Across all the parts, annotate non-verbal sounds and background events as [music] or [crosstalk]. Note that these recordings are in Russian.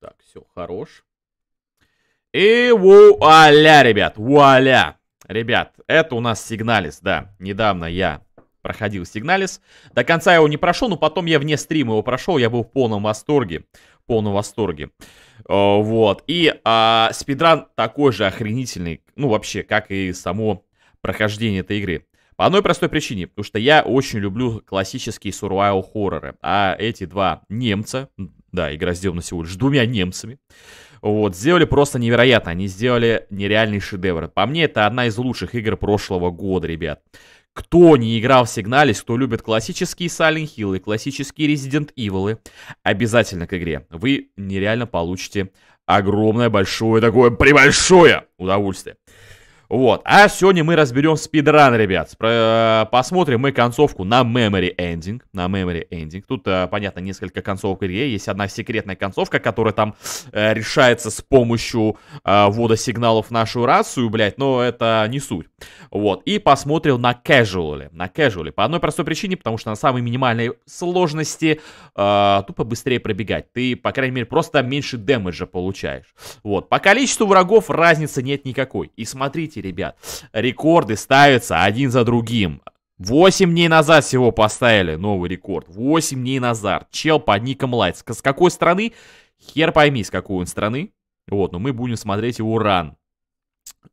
Так, все, хорош. И вуаля, ребят, вуаля. Ребят, это у нас сигналис, да. Недавно я проходил сигналис. До конца я его не прошел, но потом я вне стрима его прошел. Я был в полном восторге. В полном восторге. Э, вот. И а, спидран такой же охренительный, ну вообще, как и само прохождение этой игры. По одной простой причине, потому что я очень люблю классические survival хорроры, а эти два немца, да, игра сделана всего лишь двумя немцами. Вот, сделали просто невероятно. Они сделали нереальный шедевр. По мне, это одна из лучших игр прошлого года, ребят. Кто не играл в Сигналис, кто любит классические Silent Hill и классические Resident Evil, обязательно к игре. Вы нереально получите огромное, большое, такое пребольшое удовольствие. Вот, а сегодня мы разберем спидран, ребят. Спро э, посмотрим мы концовку на memory ending. На memory ending. Тут, э, понятно, несколько концовок игре. Есть одна секретная концовка, которая там э, решается с помощью ввода сигналов в нашу рацию, блядь, но это не суть. Вот, и посмотрел на casual. На casual. По одной простой причине, потому что на самой минимальной сложности тупо быстрее пробегать. Ты, по крайней мере, просто меньше дэмэджа получаешь. Вот, по количеству врагов разницы нет никакой. И смотрите, Смотрите, ребят, рекорды ставятся один за другим. 8 дней назад всего поставили новый рекорд. 8 дней назад. Чел под ником Лайт. С какой страны? Хер пойми, с какой он страны. Вот, но мы будем смотреть его ран.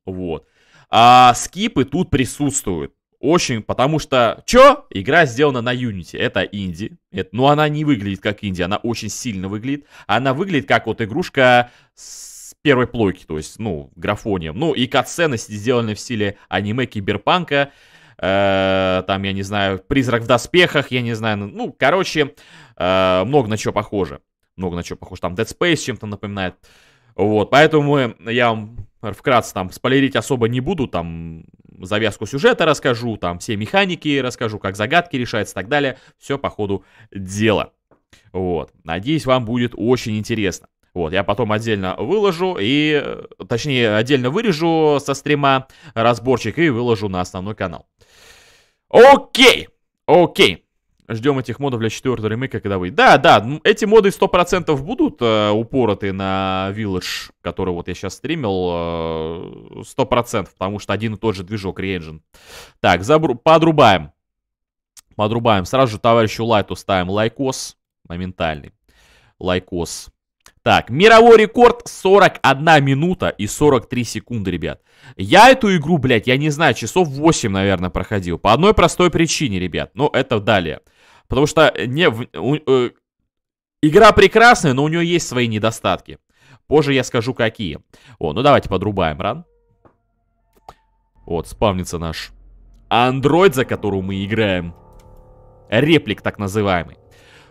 Вот. А скипы тут присутствуют. Очень, потому что... Чё? Игра сделана на Unity. Это инди. Это, но ну, она не выглядит как инди. Она очень сильно выглядит. Она выглядит как вот игрушка с с первой плойки, то есть, ну, графонием. Ну, и катсцены сделаны в стиле аниме киберпанка, э, там, я не знаю, призрак в доспехах, я не знаю, ну, ну короче, э, много на что похоже. Много на что похоже, там Dead Space чем-то напоминает. Вот, поэтому я вам вкратце там спойлерить особо не буду, там завязку сюжета расскажу, там все механики расскажу, как загадки решаются и так далее. Все по ходу дела. Вот, надеюсь, вам будет очень интересно. Вот, я потом отдельно выложу и, точнее, отдельно вырежу со стрима разборчик и выложу на основной канал. Окей, окей. Ждем этих модов для четвертого ремейка, когда выйдет. Да, да, эти моды 100% будут э, упороты на Village, который вот я сейчас стримил. Э, 100%, потому что один и тот же движок re Так, забру... подрубаем. Подрубаем. Сразу же товарищу Лайту ставим лайкос. Моментальный. Лайкос. Так, мировой рекорд 41 минута и 43 секунды, ребят. Я эту игру, блядь, я не знаю, часов 8, наверное, проходил. По одной простой причине, ребят. Но это далее. Потому что э, не, у, э, игра прекрасная, но у нее есть свои недостатки. Позже я скажу, какие. О, ну давайте подрубаем ран. Вот, спавнится наш андроид, за которого мы играем. Реплик так называемый.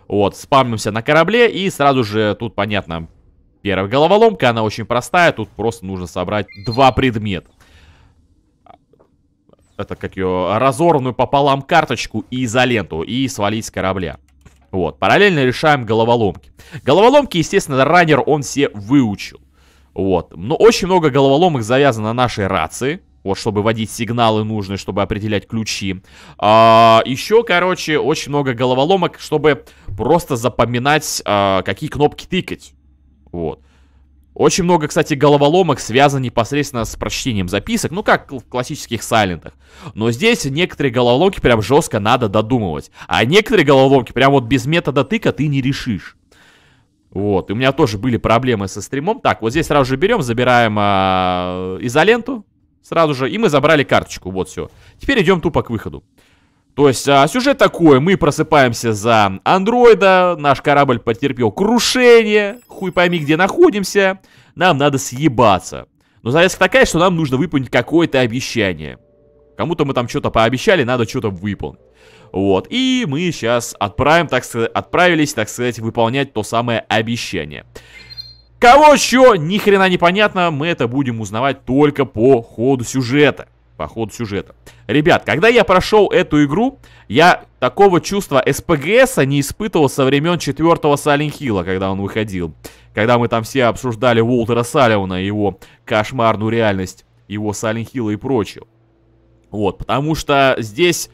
Вот, спавнимся на корабле и сразу же тут, понятно, первая головоломка, она очень простая. Тут просто нужно собрать два предмета. Это как ее, разорванную пополам карточку и изоленту и свалить с корабля. Вот, параллельно решаем головоломки. Головоломки, естественно, раннер он все выучил. Вот, но очень много головоломок завязано на нашей рации. Вот, чтобы вводить сигналы нужные, чтобы определять ключи. А, еще, короче, очень много головоломок, чтобы просто запоминать, а, какие кнопки тыкать. Вот. Очень много, кстати, головоломок связано непосредственно с прочтением записок, ну как в классических сайлентах. Но здесь некоторые головоломки прям жестко надо додумывать. А некоторые головоломки прям вот без метода тыка ты не решишь. Вот, и у меня тоже были проблемы со стримом. Так, вот здесь сразу же берем, забираем э, изоленту, Сразу же. И мы забрали карточку. Вот все. Теперь идем тупо к выходу. То есть, а, сюжет такой, мы просыпаемся за андроида, наш корабль потерпел крушение, хуй пойми, где находимся, нам надо съебаться. Но завязка такая, что нам нужно выполнить какое-то обещание. Кому-то мы там что-то пообещали, надо что-то выполнить. Вот, и мы сейчас отправим, так сказать, отправились, так сказать, выполнять то самое обещание. Кого еще, ни хрена непонятно, мы это будем узнавать только по ходу сюжета. По ходу сюжета. Ребят, когда я прошел эту игру, я такого чувства СПГСа не испытывал со времен четвертого Silent когда он выходил. Когда мы там все обсуждали Уолтера Салливана, его кошмарную реальность, его Silent и прочее. Вот, потому что здесь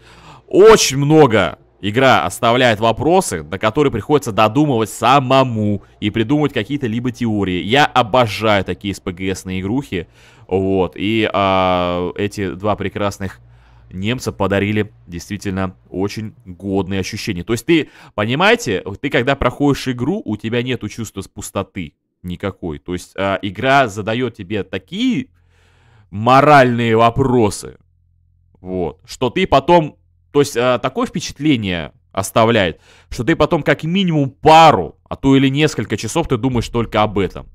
очень много Игра оставляет вопросы, на которые приходится додумывать самому и придумывать какие-то либо теории. Я обожаю такие спгсные игрухи. Вот. И а, эти два прекрасных немца подарили действительно очень годные ощущения. То есть ты, понимаете, ты когда проходишь игру, у тебя нет чувства пустоты никакой. То есть а, игра задает тебе такие моральные вопросы, вот, что ты потом то есть э, такое впечатление оставляет, что ты потом как минимум пару, а то или несколько часов ты думаешь только об этом.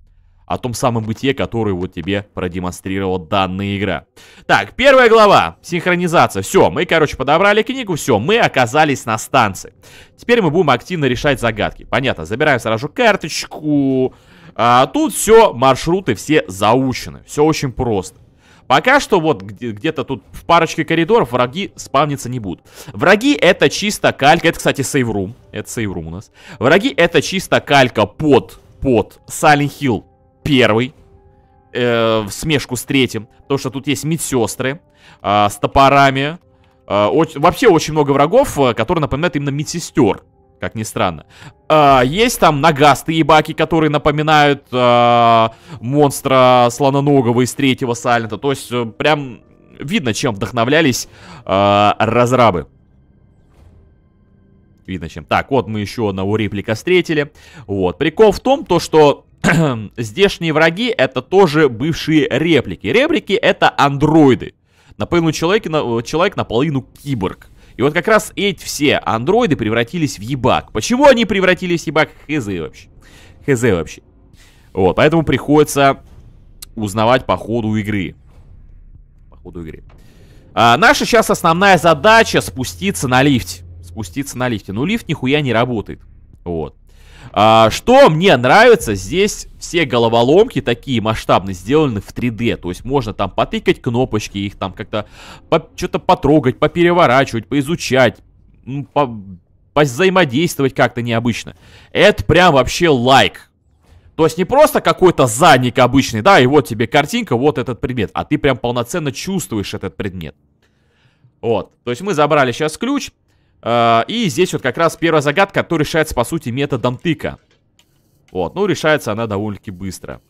О том самом бытие, которое вот тебе продемонстрировала данная игра. Так, первая глава. Синхронизация. Все, мы, короче, подобрали книгу, все, мы оказались на станции. Теперь мы будем активно решать загадки. Понятно, забираем сразу карточку. А, тут все, маршруты все заучены. Все очень просто. Пока что вот где-то тут в парочке коридоров враги спавниться не будут. Враги это чисто калька. Это, кстати, сейв рум. Это сейв рум у нас. Враги это чисто калька под, под Silent Хилл первый. Э, в смешку с третьим. Потому что тут есть медсестры э, с топорами. Э, а, очень, вообще очень много врагов, э, которые напоминают именно медсестер как ни странно. А, есть там нагастые баки, которые напоминают а, монстра слононогого из третьего Сайлента. То есть, э, прям видно, чем вдохновлялись а, разрабы. Видно чем. Так, вот мы еще одного реплика встретили. Вот. Прикол в том, то, что [clears throat] здешние враги это тоже бывшие реплики. Реплики это андроиды. Наполовину человек, человек наполовину киборг. И вот как раз эти все андроиды превратились в ебак. Почему они превратились в ебак? Хз вообще. Хз вообще. Вот, поэтому приходится узнавать по ходу игры. По ходу игры. А, наша сейчас основная задача спуститься на лифте. Спуститься на лифте. Но ну, лифт нихуя не работает. Вот. А, что мне нравится, здесь все головоломки такие масштабные сделаны в 3D. То есть можно там потыкать кнопочки, их там как-то по, что-то потрогать, попереворачивать, поизучать, по, взаимодействовать как-то необычно. Это прям вообще лайк. То есть не просто какой-то задник обычный, да, и вот тебе картинка, вот этот предмет, а ты прям полноценно чувствуешь этот предмет. Вот, то есть мы забрали сейчас ключ, Э, и здесь вот как раз первая загадка, которая решается, по сути, методом тыка. Вот, ну, решается она довольно-таки быстро.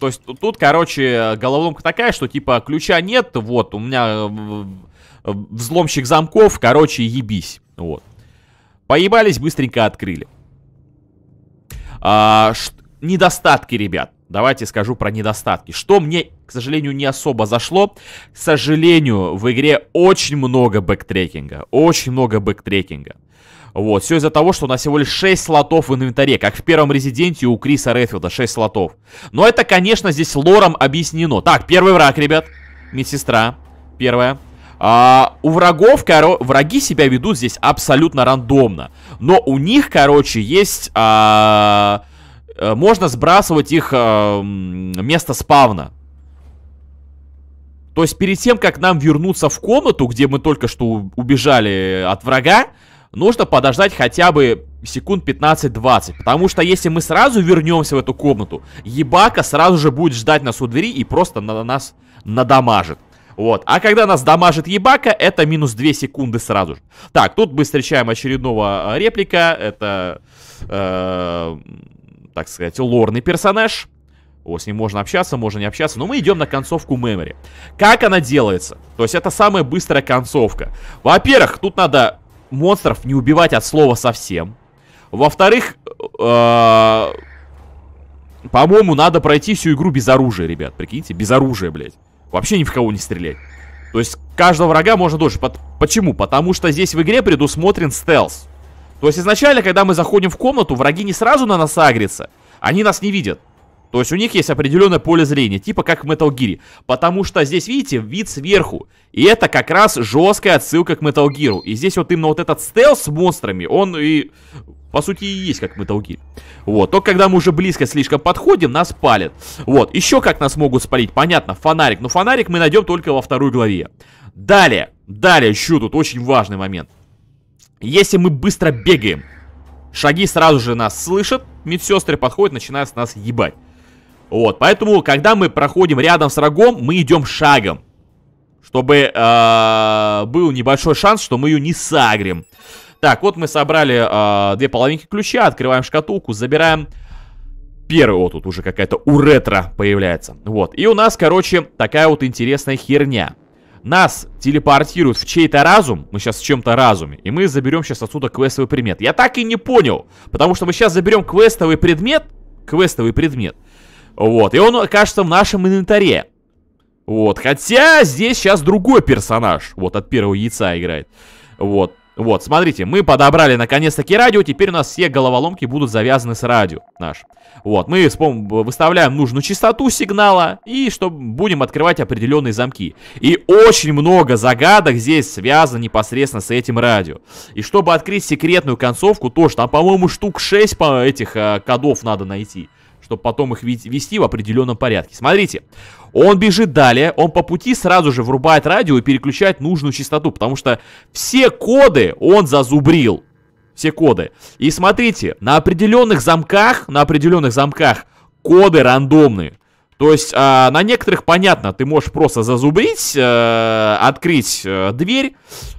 То есть тут, короче, головоломка такая, что типа ключа нет, вот, у меня э, взломщик замков, короче, ебись. Вот. Поебались, быстренько открыли. А, недостатки, ребят. Давайте скажу про недостатки. Что мне, к сожалению, не особо зашло. К сожалению, в игре очень много бэктрекинга. Очень много бэктрекинга. Вот, все из-за того, что у нас всего лишь 6 слотов в инвентаре, как в первом Резиденте у Криса Редфилда, 6 слотов. Но это, конечно, здесь лором объяснено. Так, первый враг, ребят. Медсестра. Первая. А, у врагов, короче, враги себя ведут здесь абсолютно рандомно. Но у них, короче, есть... А Э, можно сбрасывать их э, место спавна. То есть перед тем, как нам вернуться в комнату, где мы только что убежали от врага, нужно подождать хотя бы секунд 15-20. Потому что если мы сразу вернемся в эту комнату, ебака сразу же будет ждать нас у двери и просто на нас надамажит. Вот. А когда нас дамажит ебака, это минус 2 секунды сразу же. Так, тут мы встречаем очередного э, реплика. Это... Э, так сказать, лорный персонаж. О, с ним можно общаться, можно не общаться. Но мы идем на концовку мемори. Как она делается? То есть это самая быстрая концовка. Во-первых, тут надо монстров не убивать от слова совсем. Во-вторых, э, по-моему, надо пройти всю игру без оружия, ребят. Прикиньте, без оружия, блядь. Вообще ни в кого не стрелять. То есть каждого врага можно дольше. Почему? Потому что здесь в игре предусмотрен стелс. То есть изначально, когда мы заходим в комнату, враги не сразу на нас агрятся, они нас не видят. То есть у них есть определенное поле зрения, типа как в Metal Gear. Потому что здесь, видите, вид сверху. И это как раз жесткая отсылка к Metal Gear. И здесь вот именно вот этот стелс с монстрами, он и, по сути, и есть как Metal Gear. Вот, только когда мы уже близко слишком подходим, нас палят. Вот, еще как нас могут спалить, понятно, фонарик. Но фонарик мы найдем только во второй главе. Далее, далее, еще тут очень важный момент. Если мы быстро бегаем, шаги сразу же нас слышат, медсестры подходят, начинают с нас ебать. Вот, поэтому, когда мы проходим рядом с врагом, мы идем шагом. Чтобы э, был небольшой шанс, что мы ее не сагрим. Так, вот мы собрали э, две половинки ключа, открываем шкатулку, забираем первый. Вот тут уже какая-то уретра появляется. Вот, и у нас, короче, такая вот интересная херня нас телепортируют в чей-то разум, мы сейчас в чем-то разуме, и мы заберем сейчас отсюда квестовый предмет. Я так и не понял, потому что мы сейчас заберем квестовый предмет, квестовый предмет, вот, и он окажется в нашем инвентаре. Вот, хотя здесь сейчас другой персонаж, вот, от первого яйца играет. Вот, вот, смотрите, мы подобрали наконец-таки радио, теперь у нас все головоломки будут завязаны с радио наш. Вот, мы выставляем нужную частоту сигнала и чтобы будем открывать определенные замки. И очень много загадок здесь связано непосредственно с этим радио. И чтобы открыть секретную концовку, тоже там, по-моему, штук 6 по этих э, кодов надо найти чтобы потом их вести в определенном порядке. Смотрите, он бежит далее, он по пути сразу же врубает радио и переключает нужную частоту, потому что все коды он зазубрил. Все коды. И смотрите, на определенных замках, на определенных замках коды рандомные. То есть э, на некоторых понятно, ты можешь просто зазубрить, э, открыть э, дверь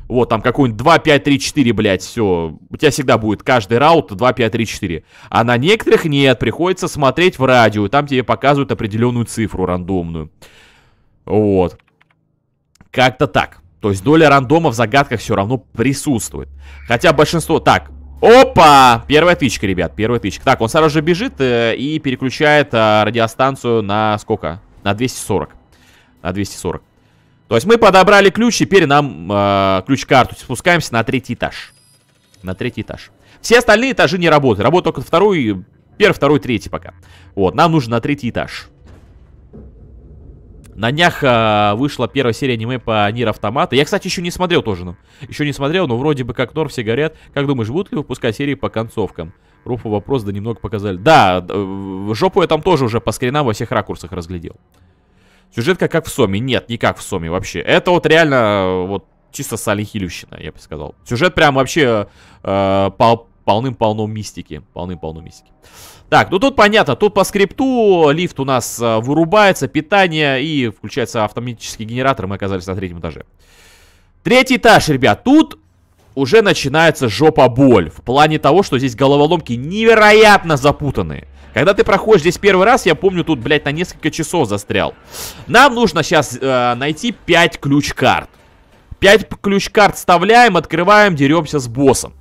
вот, там какой-нибудь 2, 5, 3, 4, блядь, все. У тебя всегда будет каждый раунд 2, 5, 3, 4. А на некоторых нет, приходится смотреть в радио, там тебе показывают определенную цифру рандомную. Вот. Как-то так. То есть доля рандома в загадках все равно присутствует. Хотя большинство... Так, Опа! Первая тычка, ребят, первая тычка. Так, он сразу же бежит э, и переключает э, радиостанцию на сколько? На 240. На 240. То есть мы подобрали ключ, теперь нам э, ключ-карту. Спускаемся на третий этаж. На третий этаж. Все остальные этажи не работают. Работает только второй, первый, второй, третий пока. Вот, нам нужно на третий этаж. На днях э, вышла первая серия аниме по Нир Автомата. Я, кстати, еще не смотрел тоже. Ну. Еще не смотрел, но вроде бы как Нор все горят. Как думаешь, будут ли выпускать серии по концовкам? Руфу вопрос, да немного показали. Да, э, в жопу я там тоже уже по скринам во всех ракурсах разглядел. Сюжетка как в Соме. Нет, не как в Соме вообще. Это вот реально э, вот чисто Салихилющина, я бы сказал. Сюжет прям вообще э, пол, полным-полно мистики. Полным-полно мистики. Так, ну тут понятно, тут по скрипту лифт у нас э, вырубается, питание и включается автоматический генератор, мы оказались на третьем этаже. Третий этаж, ребят, тут уже начинается жопа боль. В плане того, что здесь головоломки невероятно запутанные. Когда ты проходишь здесь первый раз, я помню, тут, блядь, на несколько часов застрял. Нам нужно сейчас э, найти 5 ключ-карт. 5 ключ-карт вставляем, открываем, деремся с боссом.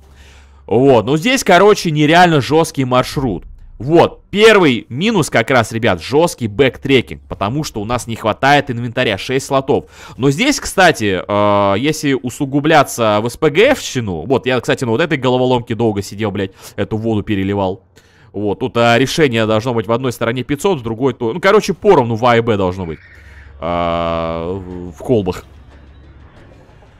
Вот, ну здесь, короче, нереально жесткий маршрут. Вот, первый минус как раз, ребят, жесткий бэктрекинг, потому что у нас не хватает инвентаря, 6 слотов. Но здесь, кстати, э, если усугубляться в СПГФщину, вот, я, кстати, на вот этой головоломке долго сидел, блядь, эту воду переливал. Вот, тут а, решение должно быть в одной стороне 500, в другой то... Ну, короче, поровну в А и Б должно быть. А, в колбах.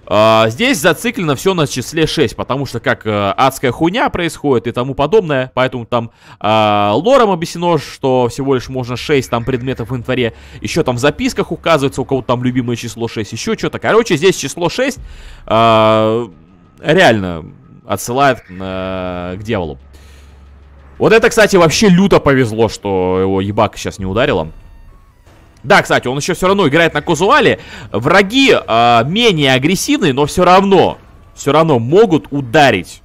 А, здесь зациклено все на числе 6, потому что как а, адская хуйня происходит и тому подобное. Поэтому там а, лором объяснено, что всего лишь можно 6 там предметов в инвентаре. Еще там в записках указывается, у кого то там любимое число 6, еще что-то. Короче, здесь число 6 а, реально отсылает а, к дьяволу. Вот это, кстати, вообще люто повезло, что его ебак сейчас не ударило. Да, кстати, он еще все равно играет на Козуале. Враги э, менее агрессивные, но все равно, все равно могут ударить.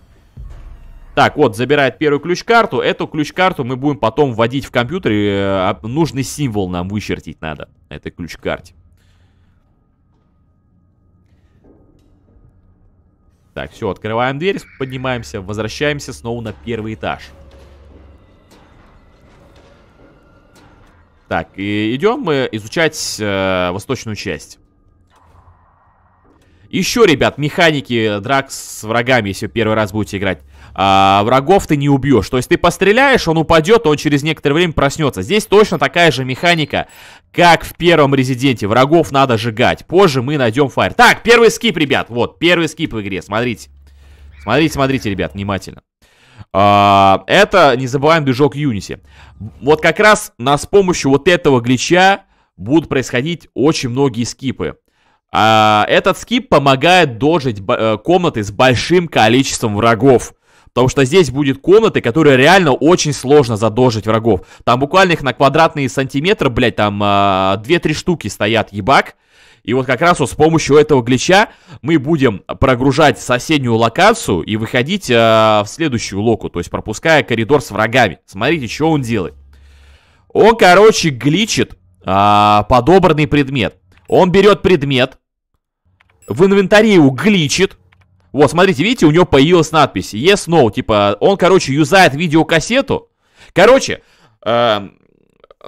Так, вот, забирает первую ключ-карту. Эту ключ-карту мы будем потом вводить в компьютер. И, э, нужный символ нам вычертить надо на этой ключ-карте. Так, все, открываем дверь, поднимаемся, возвращаемся снова на первый этаж. Так, и идем мы изучать э, восточную часть. Еще, ребят, механики драк с врагами, если первый раз будете играть. А, врагов ты не убьешь. То есть ты постреляешь, он упадет, он через некоторое время проснется. Здесь точно такая же механика, как в первом Резиденте. Врагов надо сжигать. Позже мы найдем фаер. Так, первый скип, ребят. Вот, первый скип в игре. Смотрите. Смотрите, смотрите, ребят, внимательно. А, это, не забываем, движок Unity. Вот как раз на, с помощью вот этого глича будут происходить очень многие скипы. А, этот скип помогает дожить э, комнаты с большим количеством врагов. Потому что здесь будет комнаты, которые реально очень сложно задожить врагов. Там буквально их на квадратные сантиметры, блядь, там э, а, 2-3 штуки стоят ебак. И вот как раз вот с помощью этого глича мы будем прогружать соседнюю локацию и выходить э, в следующую локу, то есть пропуская коридор с врагами. Смотрите, что он делает. Он, короче, гличит э, подобранный предмет. Он берет предмет, в инвентаре его гличит. Вот, смотрите, видите, у него появилась надпись Yes, no, типа, он, короче, юзает видеокассету. Короче, э,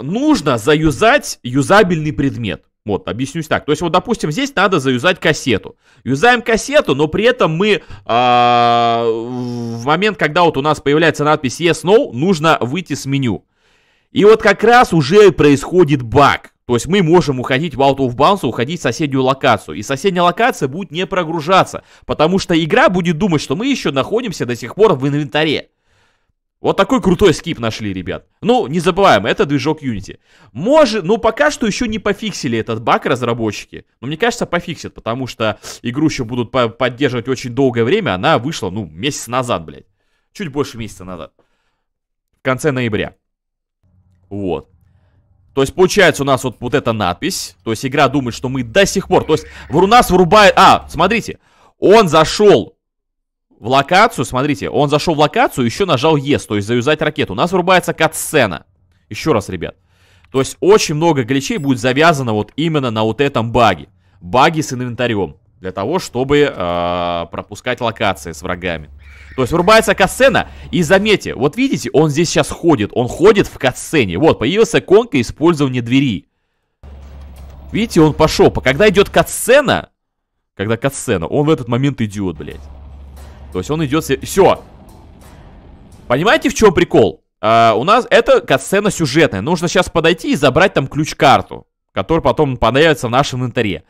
нужно заюзать юзабельный предмет. Вот, объяснюсь так. То есть, вот, допустим, здесь надо заюзать кассету. Юзаем кассету, но при этом мы э, в момент, когда вот у нас появляется надпись Yes, No, нужно выйти с меню. И вот как раз уже происходит баг. То есть мы можем уходить в Out of Bounds, уходить в соседнюю локацию. И соседняя локация будет не прогружаться, потому что игра будет думать, что мы еще находимся до сих пор в инвентаре. Вот такой крутой скип нашли, ребят. Ну, не забываем, это движок Unity. Может, ну пока что еще не пофиксили этот баг разработчики. Но мне кажется, пофиксят, потому что игру еще будут по поддерживать очень долгое время. Она вышла, ну, месяц назад, блядь. Чуть больше месяца назад. В конце ноября. Вот. То есть получается у нас вот, вот эта надпись. То есть игра думает, что мы до сих пор... То есть у нас вырубает... А, смотрите. Он зашел в локацию, смотрите, он зашел в локацию, еще нажал Yes, то есть завязать ракету. У нас врубается кат Еще раз, ребят. То есть очень много гличей будет завязано вот именно на вот этом баге. Баги с инвентарем. Для того, чтобы э, пропускать локации с врагами. То есть врубается катсцена, и заметьте, вот видите, он здесь сейчас ходит, он ходит в катсцене. Вот, появилась иконка использования двери. Видите, он пошел. Когда идет катсцена, когда катсцена, он в этот момент идет, блядь. То есть он идет... Все. Понимаете, в чем прикол? А, у нас это катсцена сюжетная. Нужно сейчас подойти и забрать там ключ-карту, который потом понадобится в нашем инвентаре.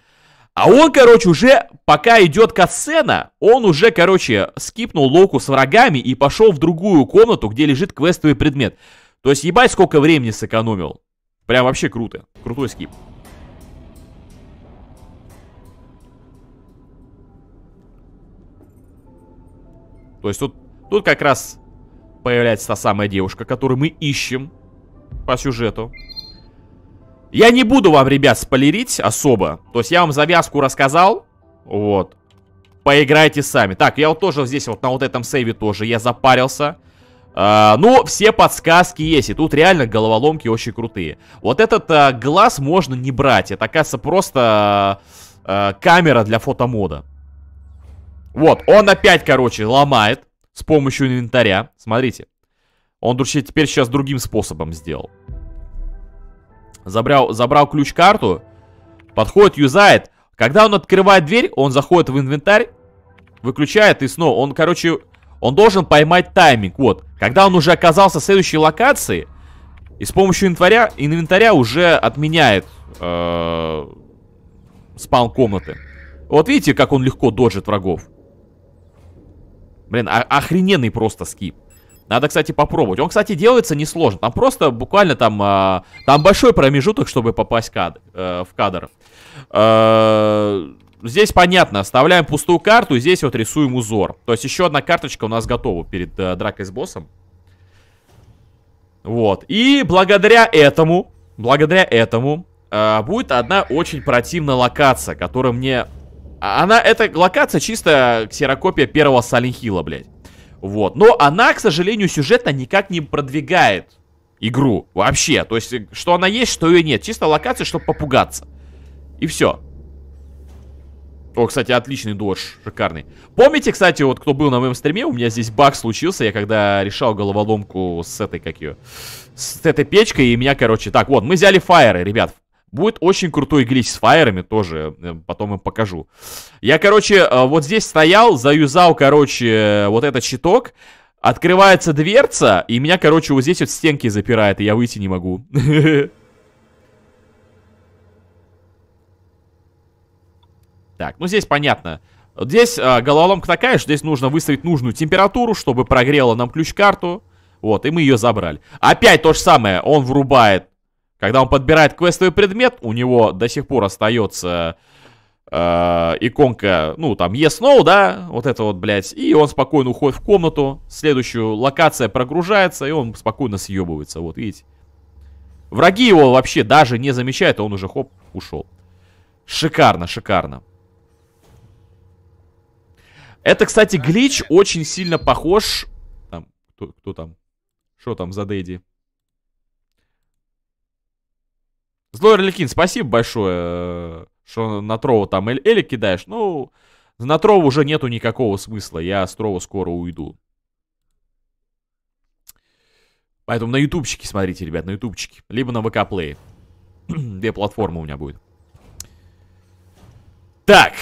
А он, короче, уже, пока идет катсцена, он уже, короче, скипнул локу с врагами и пошел в другую комнату, где лежит квестовый предмет. То есть, ебать, сколько времени сэкономил. Прям вообще круто. Крутой скип. То есть тут, тут как раз появляется та самая девушка, которую мы ищем по сюжету. Я не буду вам, ребят, спойлерить особо. То есть я вам завязку рассказал. Вот. Поиграйте сами. Так, я вот тоже здесь вот на вот этом сейве тоже я запарился. А, ну, все подсказки есть. И тут реально головоломки очень крутые. Вот этот а, глаз можно не брать. Это, оказывается, просто а, а камера для фотомода. Вот, он опять, короче, ломает с помощью инвентаря. Смотрите. Он вообще теперь сейчас другим способом сделал. Забрал, забрал ключ-карту. Подходит, юзает. Когда он открывает дверь, он заходит в инвентарь. Выключает и снова. Он, короче, он должен поймать тайминг. Вот. Когда он уже оказался в следующей локации, и с помощью инвентаря, инвентаря уже отменяет э, спаун комнаты. Вот видите, как он легко доджит врагов. Блин, охрененный просто скип. Надо, кстати, попробовать. Он, кстати, делается несложно. Там просто буквально там... Э, там большой промежуток, чтобы попасть кадр, э, в кадр. Э, здесь понятно. Оставляем пустую карту, здесь вот рисуем узор. То есть еще одна карточка у нас готова перед э, дракой с боссом. Вот. И благодаря этому... Благодаря этому э, будет одна очень противная локация, которая мне а она, эта локация чисто ксерокопия первого Саленхила, блядь. Вот. Но она, к сожалению, сюжетно никак не продвигает игру вообще. То есть, что она есть, что ее нет. Чисто локация, чтобы попугаться. И все. О, кстати, отличный додж, шикарный. Помните, кстати, вот кто был на моем стриме, у меня здесь баг случился, я когда решал головоломку с этой, как ее, с этой печкой, и меня, короче, так, вот, мы взяли фаеры, ребят, Будет очень крутой глич с фаерами тоже, э, потом им покажу. Я, короче, э, вот здесь стоял, заюзал, короче, э, вот этот щиток. Открывается дверца, и меня, короче, вот здесь вот стенки запирает, и я выйти не могу. [laughs] Так, ну здесь понятно. Здесь головоломка такая, что здесь нужно выставить нужную температуру, чтобы прогрела нам ключ-карту. Вот, и мы ее забрали. Опять то же самое. Он врубает когда он подбирает квестовый предмет, у него до сих пор остается э, иконка, ну, там, yes, no, да, вот это вот, блядь, и он спокойно уходит в комнату, следующую локация прогружается, и он спокойно съебывается, вот, видите. Враги его вообще даже не замечают, а он уже, хоп, ушел. Шикарно, шикарно. Это, кстати, глич очень сильно похож... Там, кто, кто там? Что там за Дэдди? Злой Орликин, спасибо большое, э, что на Трову там Эль Эли кидаешь. Ну, на Трову уже нету никакого смысла. Я с Трова скоро уйду. Поэтому на ютубчике смотрите, ребят, на ютубчике. Либо на ВК Play. [clears throat] Две платформы у меня будет. Так.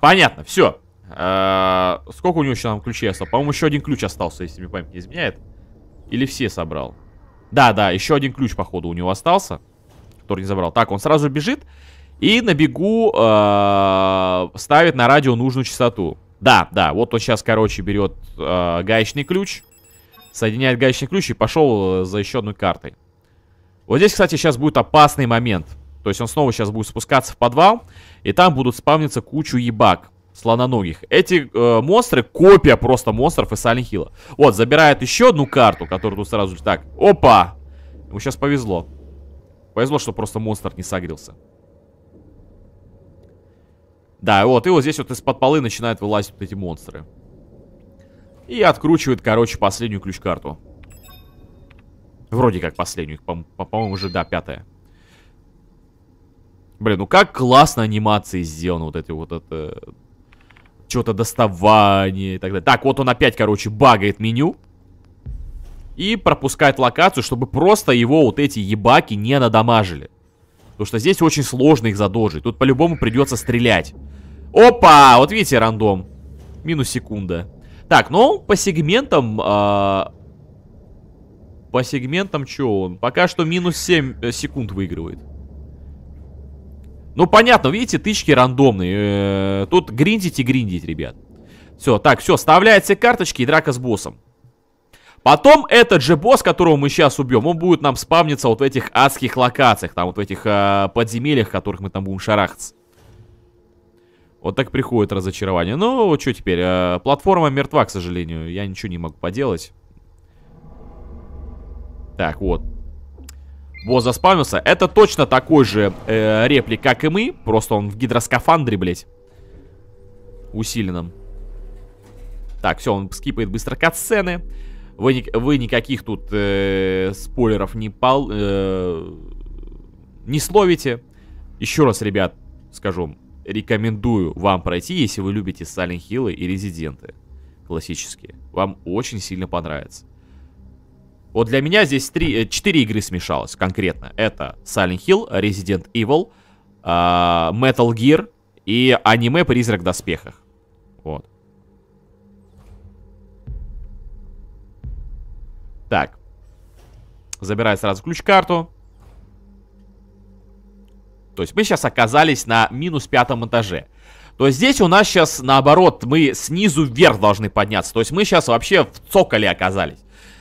Понятно, все. А, э, сколько у него еще там ключей осталось? По-моему, еще один ключ остался, если мне память не изменяет. Или все собрал? Да, да, еще один ключ, походу, у него остался который не забрал. Так, он сразу бежит и на бегу э, ставит на радио нужную частоту. Да, да, вот он сейчас, короче, берет э, гаечный ключ, соединяет гаечный ключ и пошел э, за еще одной картой. Вот здесь, кстати, сейчас будет опасный момент. То есть он снова сейчас будет спускаться в подвал, и там будут спавниться кучу ебак слононогих. Эти э, монстры копия просто монстров из Silent Hill. Вот, забирает еще одну карту, которую тут сразу... Так, опа! Ему сейчас повезло. Повезло, что просто монстр не сагрился. Да, вот, и вот здесь вот из-под полы начинают вылазить вот эти монстры. И откручивают, короче, последнюю ключ-карту. Вроде как последнюю, по-моему, по уже, да, пятая. Блин, ну как классно анимации сделаны вот эти вот это... Что-то доставание и так далее. Так, вот он опять, короче, багает меню и пропускать локацию, чтобы просто его вот эти ебаки не надамажили. Потому что здесь очень сложно их задолжить. Тут по-любому придется стрелять. Опа! Вот видите, рандом. Минус секунда. Так, ну, по сегментам... Э, по сегментам что он? Пока что минус 7 э, секунд выигрывает. Ну, понятно, видите, тычки рандомные. Э, тут гриндить и гриндить, ребят. Все, так, все, вставляются карточки и драка с боссом. Потом этот же босс, которого мы сейчас убьем, он будет нам спавниться вот в этих адских локациях, там вот в этих э, подземельях, в которых мы там будем шарахаться. Вот так приходит разочарование. Ну, что теперь? Э, платформа мертва, к сожалению. Я ничего не могу поделать. Так, вот. Босс заспавнился. Это точно такой же э, реплик, как и мы. Просто он в гидроскафандре, блядь. Усиленном. Так, все, он скипает быстро катсцены. сцены вы, вы никаких тут э, спойлеров не пал... Э, не словите. Еще раз, ребят, скажу, рекомендую вам пройти, если вы любите Silent Hill и Резиденты классические. Вам очень сильно понравится. Вот для меня здесь три, э, четыре игры смешалось конкретно. Это Silent Hill, Resident Evil, а, Metal Gear и аниме «Призрак в доспехах». Забирай сразу ключ-карту. То есть мы сейчас оказались на минус пятом этаже. То есть здесь у нас сейчас наоборот, мы снизу вверх должны подняться. То есть мы сейчас вообще в цоколе оказались.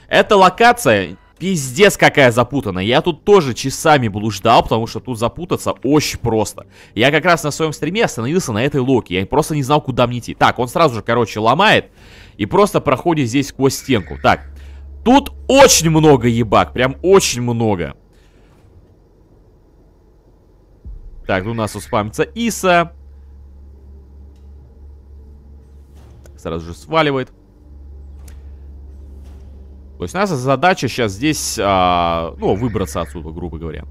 Эта локация пиздец какая запутанная. Я тут тоже часами блуждал, потому что тут запутаться очень просто. Я как раз на своем стриме остановился на этой локе. Я просто не знал, куда мне идти. Так, он сразу же, короче, ломает и просто проходит здесь сквозь стенку. Так, Тут очень много ебак, прям очень много. Так, ну у нас успамится Иса. Сразу же сваливает. То есть у нас задача сейчас здесь, а, ну, выбраться отсюда, грубо говоря.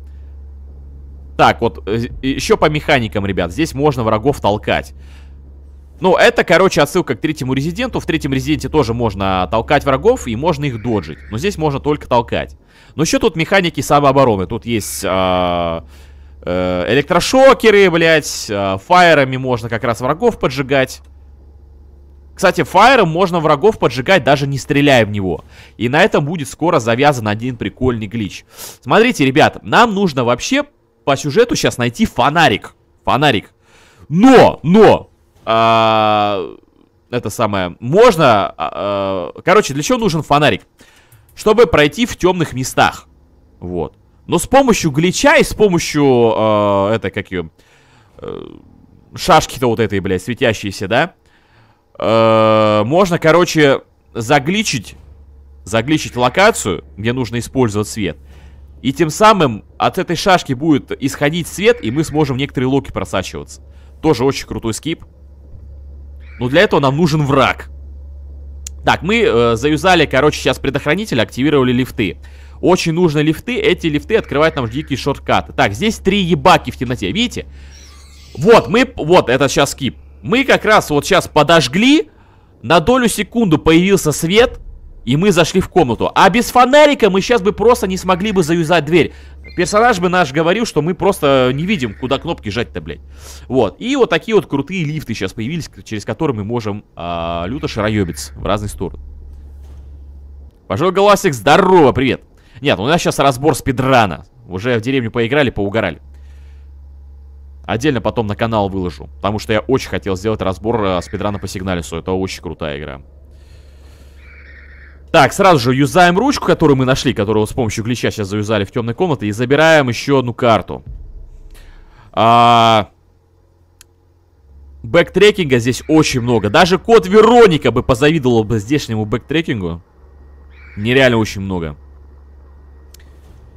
Так, вот э, еще по механикам, ребят, здесь можно врагов толкать. Ну, это, короче, отсылка к третьему резиденту. В третьем резиденте тоже можно толкать врагов и можно их доджить. Но здесь можно только толкать. Но еще тут механики самообороны. Тут есть... Э э электрошокеры, блядь, э фаерами можно как раз врагов поджигать. Кстати, фаером можно врагов поджигать, даже не стреляя в него. И на этом будет скоро завязан один прикольный глич. Смотрите, ребят, нам нужно вообще по сюжету сейчас найти фонарик. Фонарик. Но, но, а, это самое. Можно... А, а, короче, для чего нужен фонарик? Чтобы пройти в темных местах. Вот. Но с помощью глича и с помощью... А, это как ее... Э, шашки-то вот этой, блядь, светящиеся, да? А, можно, короче, загличить... Загличить локацию, где нужно использовать свет. И тем самым от этой шашки будет исходить свет, и мы сможем в некоторые локи просачиваться. Тоже очень крутой скип. Но ну, для этого нам нужен враг. Так, мы э, заюзали, короче, сейчас предохранитель, активировали лифты. Очень нужны лифты. Эти лифты открывают нам дикие шорткаты. Так, здесь три ебаки в темноте, видите? Вот, мы... Вот, это сейчас скип. Мы как раз вот сейчас подожгли. На долю секунду появился свет. И мы зашли в комнату. А без фонарика мы сейчас бы просто не смогли бы заюзать дверь. Персонаж бы наш говорил, что мы просто не видим, куда кнопки жать-то, блядь. Вот. И вот такие вот крутые лифты сейчас появились, через которые мы можем э, люто шароебиться в разные стороны. Пожалуй, Голосик, здорово, привет. Нет, у нас сейчас разбор спидрана. Уже в деревню поиграли, поугорали. Отдельно потом на канал выложу, потому что я очень хотел сделать разбор э, спидрана по сигналису. Это очень крутая игра. Так, сразу же юзаем ручку, которую мы нашли, которую с помощью глича сейчас заюзали в темной комнате, и забираем еще одну карту. А... Бэктрекинга здесь очень много. Даже код Вероника бы позавидовал бы здешнему бэктрекингу. Нереально очень много.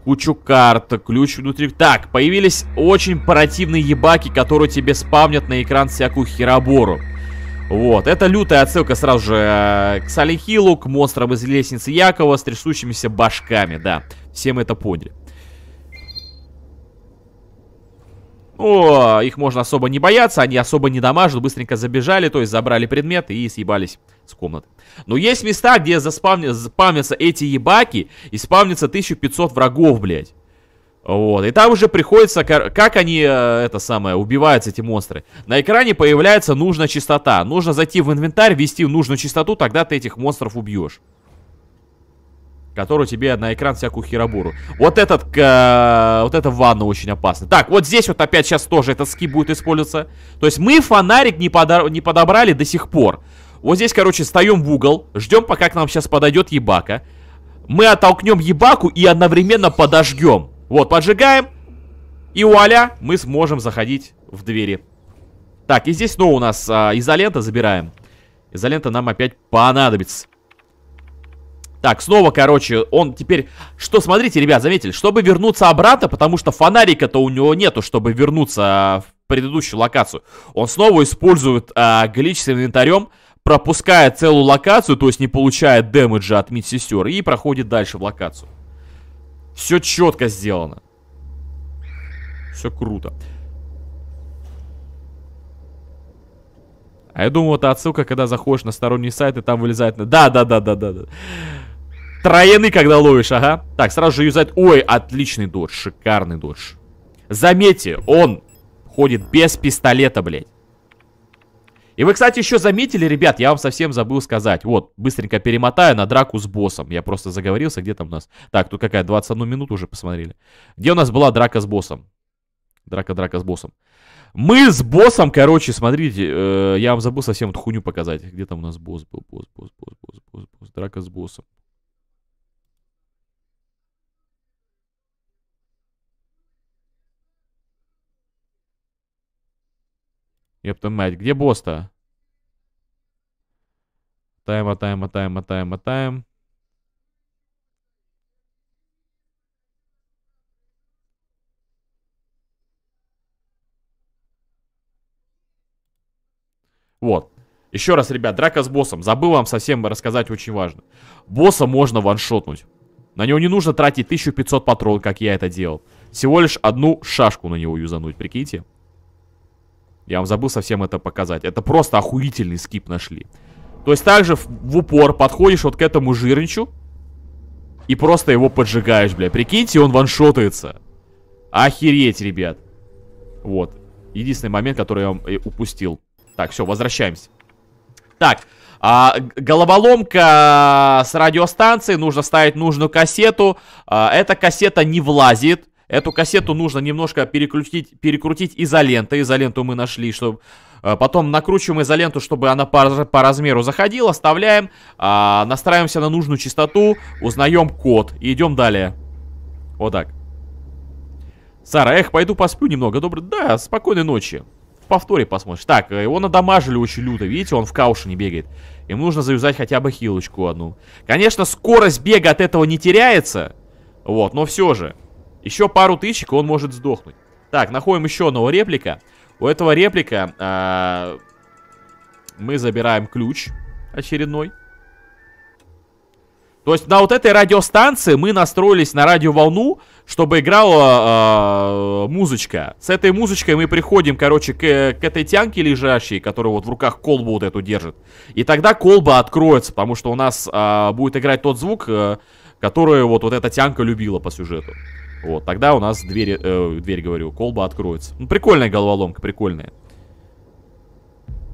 Кучу карт, ключ внутри. Так, появились очень паративные ебаки, которые тебе спавнят на экран всякую херобору. Вот, это лютая отсылка сразу же э, к Салихилу, к монстрам из лестницы Якова с трясущимися башками, да. Все мы это поняли. О, их можно особо не бояться, они особо не дамажат, быстренько забежали, то есть забрали предметы и съебались с комнаты. Но есть места, где заспавнятся эти ебаки и спавнится 1500 врагов, блядь. Вот, и там уже приходится, как они, э, это самое, убиваются эти монстры. На экране появляется нужная частота. Нужно зайти в инвентарь, ввести нужную частоту, тогда ты этих монстров убьешь. Которую тебе на экран всякую херобуру. Вот этот, э, вот эта ванна очень опасна. Так, вот здесь вот опять сейчас тоже этот ски будет использоваться. То есть мы фонарик не, подо не подобрали до сих пор. Вот здесь, короче, встаем в угол, ждем, пока к нам сейчас подойдет ебака. Мы оттолкнем ебаку и одновременно подожгем. Вот, поджигаем. И вуаля, мы сможем заходить в двери. Так, и здесь снова у нас а, изолента забираем. Изолента нам опять понадобится. Так, снова, короче, он теперь... Что, смотрите, ребят, заметили? Чтобы вернуться обратно, потому что фонарика-то у него нету, чтобы вернуться а, в предыдущую локацию. Он снова использует а, глич с инвентарем, пропуская целую локацию, то есть не получает дэмэджа от медсестер, и проходит дальше в локацию. Все четко сделано. Все круто. А я думал, это отсылка, когда заходишь на сторонний сайт, и там вылезает... Да, да, да, да, да, да. Троены, когда ловишь, ага. Так, сразу же юзать... Ой, отличный додж, шикарный додж. Заметьте, он ходит без пистолета, блядь. И вы, кстати, еще заметили, ребят, я вам совсем забыл сказать. Вот, быстренько перемотаю на драку с боссом. Я просто заговорился, где там у нас... Так, тут какая, 21 минуту уже посмотрели. Где у нас была драка с боссом? Драка, драка с боссом. Мы с боссом, короче, смотрите, э, я вам забыл совсем эту хуйню показать. Где там у нас босс был? Босс, босс, босс, босс, босс, босс. Драка с боссом. Ёпта мать, где босс-то? тайм, мотаем, тайм, мотаем, тайм. Вот. Еще раз, ребят, драка с боссом. Забыл вам совсем рассказать очень важно. Босса можно ваншотнуть. На него не нужно тратить 1500 патронов, как я это делал. Всего лишь одну шашку на него юзануть, прикиньте. Я вам забыл совсем это показать. Это просто охуительный скип нашли. То есть также в упор подходишь вот к этому жирничу. И просто его поджигаешь, бля. Прикиньте, он ваншотается. Охереть, ребят. Вот. Единственный момент, который я вам э, упустил. Так, все, возвращаемся. Так, а, головоломка с радиостанции. Нужно ставить нужную кассету. А, эта кассета не влазит. Эту кассету нужно немножко перекрутить, перекрутить изолентой. Изоленту мы нашли, чтобы... Э, потом накручиваем изоленту, чтобы она по, по размеру заходила. Оставляем, а, настраиваемся на нужную частоту, узнаем код и идем далее. Вот так. Сара, эх, пойду посплю немного. Добрый... Да, спокойной ночи. В повторе посмотришь. Так, э, его надамажили очень люто. Видите, он в каушине бегает. Им нужно завязать хотя бы хилочку одну. Конечно, скорость бега от этого не теряется. Вот, но все же... Еще пару тысяч, и он может сдохнуть. Так, находим еще одного реплика. У этого реплика э, мы забираем ключ очередной. То есть на вот этой радиостанции мы настроились на радиоволну, чтобы играла э, музычка. С этой музычкой мы приходим, короче, к, к этой тянке лежащей, которая вот в руках колбу вот эту держит. И тогда колба откроется, потому что у нас э, будет играть тот звук, э, который вот, вот эта тянка любила по сюжету. Вот, тогда у нас дверь, э, дверь, говорю, колба откроется. Ну, прикольная головоломка, прикольная.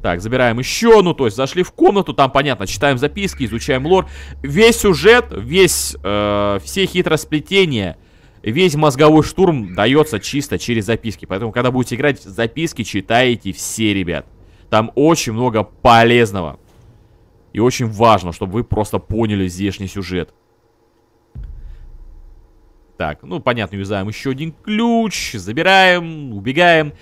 Так, забираем еще, ну, то есть зашли в комнату, там, понятно, читаем записки, изучаем лор. Весь сюжет, весь, э, все хитросплетения, весь мозговой штурм дается чисто через записки. Поэтому, когда будете играть, записки читаете все, ребят. Там очень много полезного. И очень важно, чтобы вы просто поняли здешний сюжет. Так, ну понятно, юзаем еще один ключ, забираем, убегаем.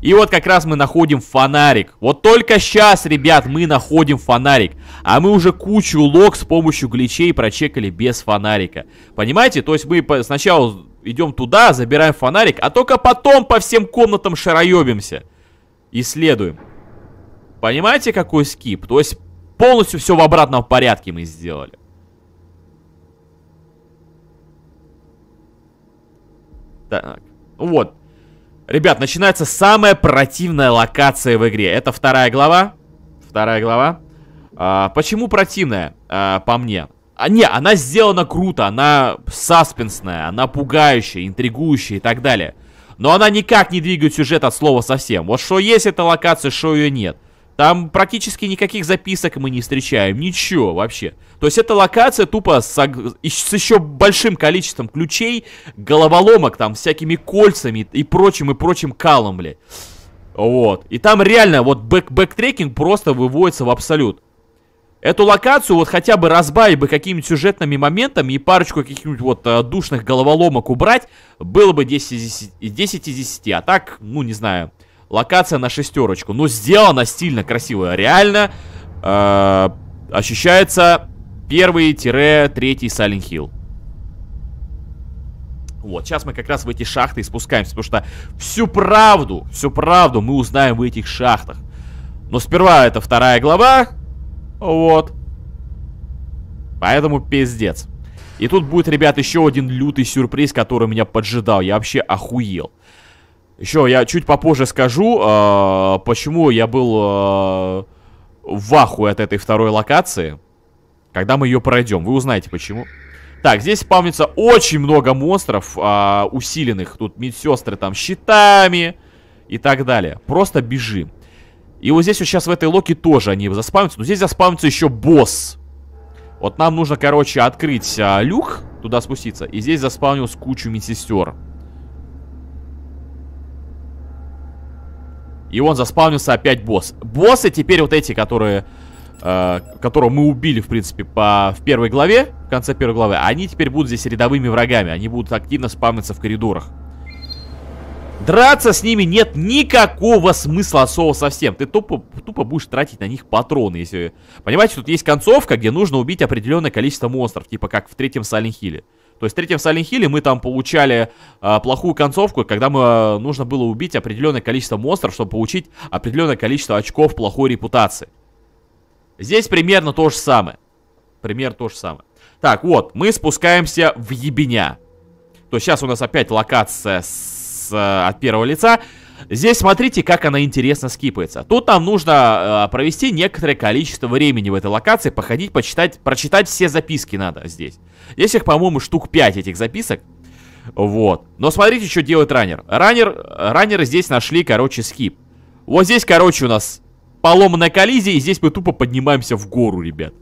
И вот как раз мы находим фонарик. Вот только сейчас, ребят, мы находим фонарик. А мы уже кучу лог с помощью гличей прочекали без фонарика. Понимаете? То есть мы сначала идем туда, забираем фонарик, а только потом по всем комнатам шароебимся. Исследуем. Понимаете, какой скип? То есть полностью все в обратном порядке мы сделали. Так, вот. Ребят, начинается самая противная локация в игре. Это вторая глава. Вторая глава. А, почему противная, а, по мне? А, не, она сделана круто, она саспенсная, она пугающая, интригующая и так далее. Но она никак не двигает сюжет от слова совсем. Вот что есть эта локация, что ее нет. Там практически никаких записок мы не встречаем, ничего вообще. То есть это локация тупо с, с еще большим количеством ключей, головоломок там, всякими кольцами и прочим, и прочим калом, блядь. Вот. И там реально вот бэк бэктрекинг просто выводится в абсолют. Эту локацию вот хотя бы разбавить бы какими-нибудь сюжетными моментами и парочку каких-нибудь вот э, душных головоломок убрать, было бы 10 из 10, 10 из 10. А так, ну не знаю, Локация на шестерочку. Ну, сделано стильно, красиво. Реально э, ощущается первый-третий Silent Hill. Вот, сейчас мы как раз в эти шахты и спускаемся, потому что всю правду, всю правду мы узнаем в этих шахтах. Но сперва это вторая глава, вот. Поэтому пиздец. И тут будет, ребят, еще один лютый сюрприз, который меня поджидал. Я вообще охуел. Еще я чуть попозже скажу, э, почему я был э, в ахуе от этой второй локации. Когда мы ее пройдем, вы узнаете почему. Так, здесь спавнится очень много монстров э, усиленных. Тут медсестры там щитами и так далее. Просто бежим. И вот здесь вот сейчас в этой локе тоже они заспавнятся. Но здесь заспавнится еще босс. Вот нам нужно, короче, открыть а, люк, туда спуститься. И здесь заспавнилось кучу медсестер. И он заспавнился опять босс. Боссы теперь вот эти, которые... Э, которого мы убили, в принципе, по, в первой главе, в конце первой главы, они теперь будут здесь рядовыми врагами. Они будут активно спавниться в коридорах. Драться с ними нет никакого смысла особо совсем. Ты тупо, тупо будешь тратить на них патроны, если... Понимаете, тут есть концовка, где нужно убить определенное количество монстров, типа как в третьем Сайлент Хилле. То есть в третьем Silent Hill мы там получали э, плохую концовку, когда мы, а, нужно было убить определенное количество монстров, чтобы получить определенное количество очков плохой репутации. Здесь примерно то же самое. Пример то же самое. Так, вот, мы спускаемся в ебеня. То есть сейчас у нас опять локация с, э, от первого лица. Здесь смотрите, как она интересно скипается. Тут нам нужно э, провести некоторое количество времени в этой локации, походить, почитать, прочитать все записки надо здесь. Здесь их, по-моему, штук 5 этих записок. Вот. Но смотрите, что делает раннер. Раннер, раннеры здесь нашли, короче, скип. Вот здесь, короче, у нас поломанная коллизия, и здесь мы тупо поднимаемся в гору, ребят.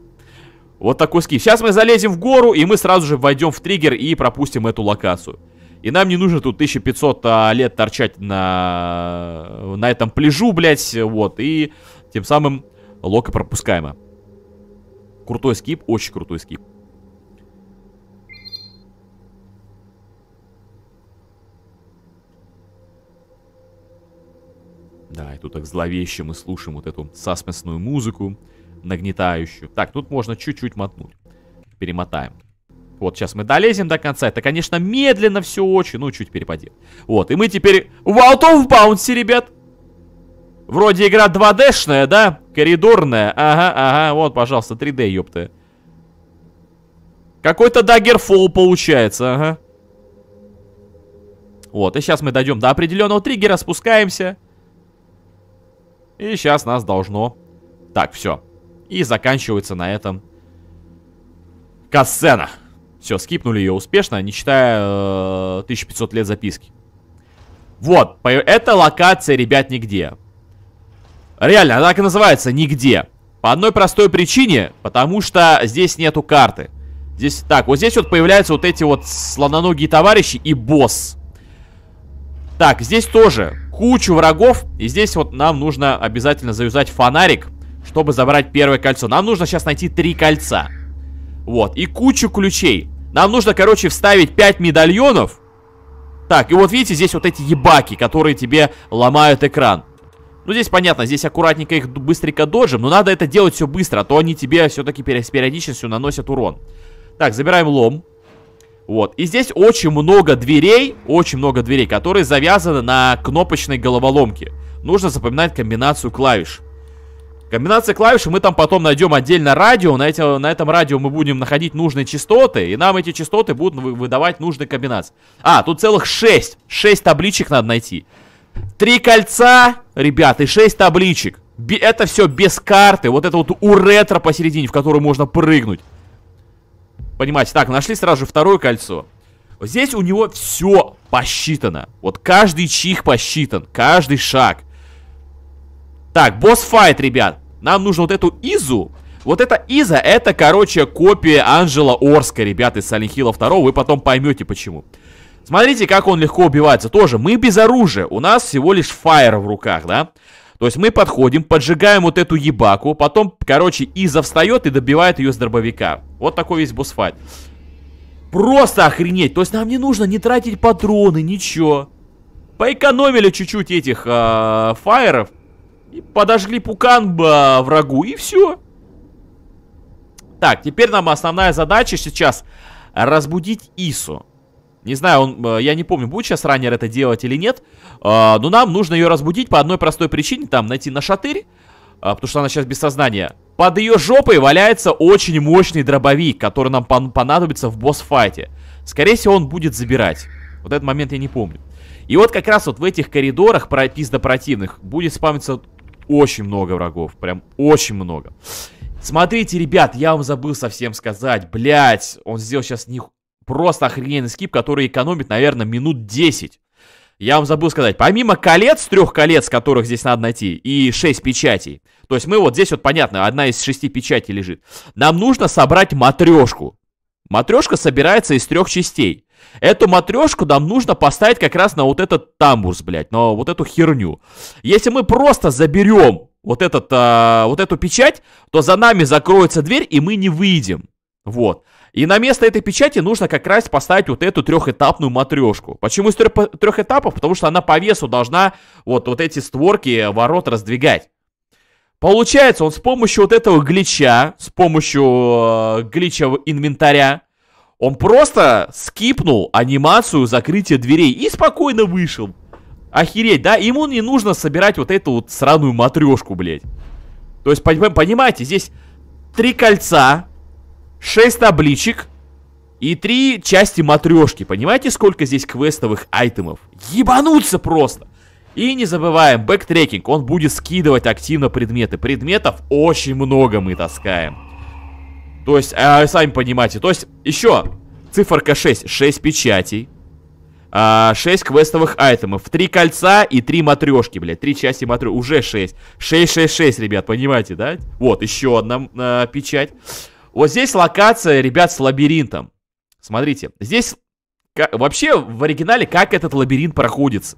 Вот такой скип. Сейчас мы залезем в гору, и мы сразу же войдем в триггер и пропустим эту локацию. И нам не нужно тут 1500 а, лет торчать на, на этом пляжу, блядь, вот. И тем самым Лока пропускаемо. Крутой скип, очень крутой скип. Да, и тут так зловеще мы слушаем вот эту саспенсную музыку, нагнетающую. Так, тут можно чуть-чуть мотнуть. Перемотаем. Вот сейчас мы долезем до конца. Это, конечно, медленно все очень. Ну, чуть перепадет. Вот, и мы теперь в Out of Bounce, ребят. Вроде игра 2D-шная, да? Коридорная. Ага, ага, вот, пожалуйста, 3D, Ёпты. Какой-то даггерфол получается, ага. Вот, и сейчас мы дойдем до определенного триггера, спускаемся. И сейчас нас должно... Так, все. И заканчивается на этом кассена. Все, скипнули ее успешно, не считая э, 1500 лет записки. Вот, это локация, ребят, нигде. Реально, она так и называется «Нигде». По одной простой причине, потому что здесь нету карты. Здесь, так, вот здесь вот появляются вот эти вот слононогие товарищи и босс. Так, здесь тоже кучу врагов, и здесь вот нам нужно обязательно завязать фонарик, чтобы забрать первое кольцо. Нам нужно сейчас найти три кольца. Вот, и кучу ключей. Нам нужно, короче, вставить 5 медальонов. Так, и вот видите, здесь вот эти ебаки, которые тебе ломают экран. Ну, здесь понятно, здесь аккуратненько их быстренько доджим, но надо это делать все быстро, а то они тебе все-таки с периодичностью наносят урон. Так, забираем лом. Вот, и здесь очень много дверей, очень много дверей, которые завязаны на кнопочной головоломке. Нужно запоминать комбинацию клавиш. Комбинация клавиш, мы там потом найдем отдельно радио, на, эти, на этом радио мы будем находить нужные частоты, и нам эти частоты будут выдавать нужные комбинации. А, тут целых 6, 6 табличек надо найти. Три кольца, ребята, и 6 табличек. это все без карты, вот это вот уретра посередине, в которую можно прыгнуть. Понимаете, так, нашли сразу же второе кольцо. здесь у него все посчитано. Вот каждый чих посчитан, каждый шаг. Так, босс-файт, ребят. Нам нужно вот эту Изу. Вот эта Иза, это, короче, копия Анжела Орска, ребят, из Silent Hill 2. Вы потом поймете, почему. Смотрите, как он легко убивается. Тоже, мы без оружия. У нас всего лишь фаер в руках, да? То есть мы подходим, поджигаем вот эту ебаку. Потом, короче, Иза встает и добивает ее с дробовика. Вот такой весь босс-файт. Просто охренеть. То есть нам не нужно не тратить патроны, ничего. Поэкономили чуть-чуть этих э, фаеров. И подожгли пукан ба, врагу, и все. Так, теперь нам основная задача сейчас разбудить Ису. Не знаю, он, э, я не помню, будет сейчас раннер это делать или нет. Э, но нам нужно ее разбудить по одной простой причине. Там найти на шатырь, э, потому что она сейчас без сознания. Под ее жопой валяется очень мощный дробовик, который нам понадобится в босс-файте. Скорее всего, он будет забирать. Вот этот момент я не помню. И вот как раз вот в этих коридорах про пизда противных будет спамиться очень много врагов, прям очень много. Смотрите, ребят, я вам забыл совсем сказать, блять, он сделал сейчас них просто охрененный скип, который экономит, наверное, минут 10. Я вам забыл сказать, помимо колец, трех колец, которых здесь надо найти, и шесть печатей, то есть мы вот здесь вот, понятно, одна из шести печатей лежит, нам нужно собрать матрешку. Матрешка собирается из трех частей. Эту матрешку нам нужно поставить как раз на вот этот тамбурс, блядь, на вот эту херню. Если мы просто заберем вот, этот, а, вот эту печать, то за нами закроется дверь, и мы не выйдем. Вот. И на место этой печати нужно как раз поставить вот эту трехэтапную матрешку. Почему из трех, этапов? Потому что она по весу должна вот, вот эти створки ворот раздвигать. Получается, он с помощью вот этого глича, с помощью э, глича инвентаря, он просто скипнул анимацию закрытия дверей и спокойно вышел. Охереть, да? Ему не нужно собирать вот эту вот сраную матрешку, блядь. То есть, понимаете, здесь три кольца, шесть табличек и три части матрешки. Понимаете, сколько здесь квестовых айтемов? Ебануться просто! И не забываем, бэктрекинг, он будет скидывать активно предметы. Предметов очень много мы таскаем. То есть, э, сами понимаете. То есть, еще циферка 6. 6 печатей. Э, а, 6 квестовых айтемов. 3 кольца и 3 матрешки, блядь. 3 части матрешки. Уже 6. 6, 6, 6, ребят, понимаете, да? Вот, еще одна э, печать. Вот здесь локация, ребят, с лабиринтом. Смотрите, здесь вообще в оригинале как этот лабиринт проходится.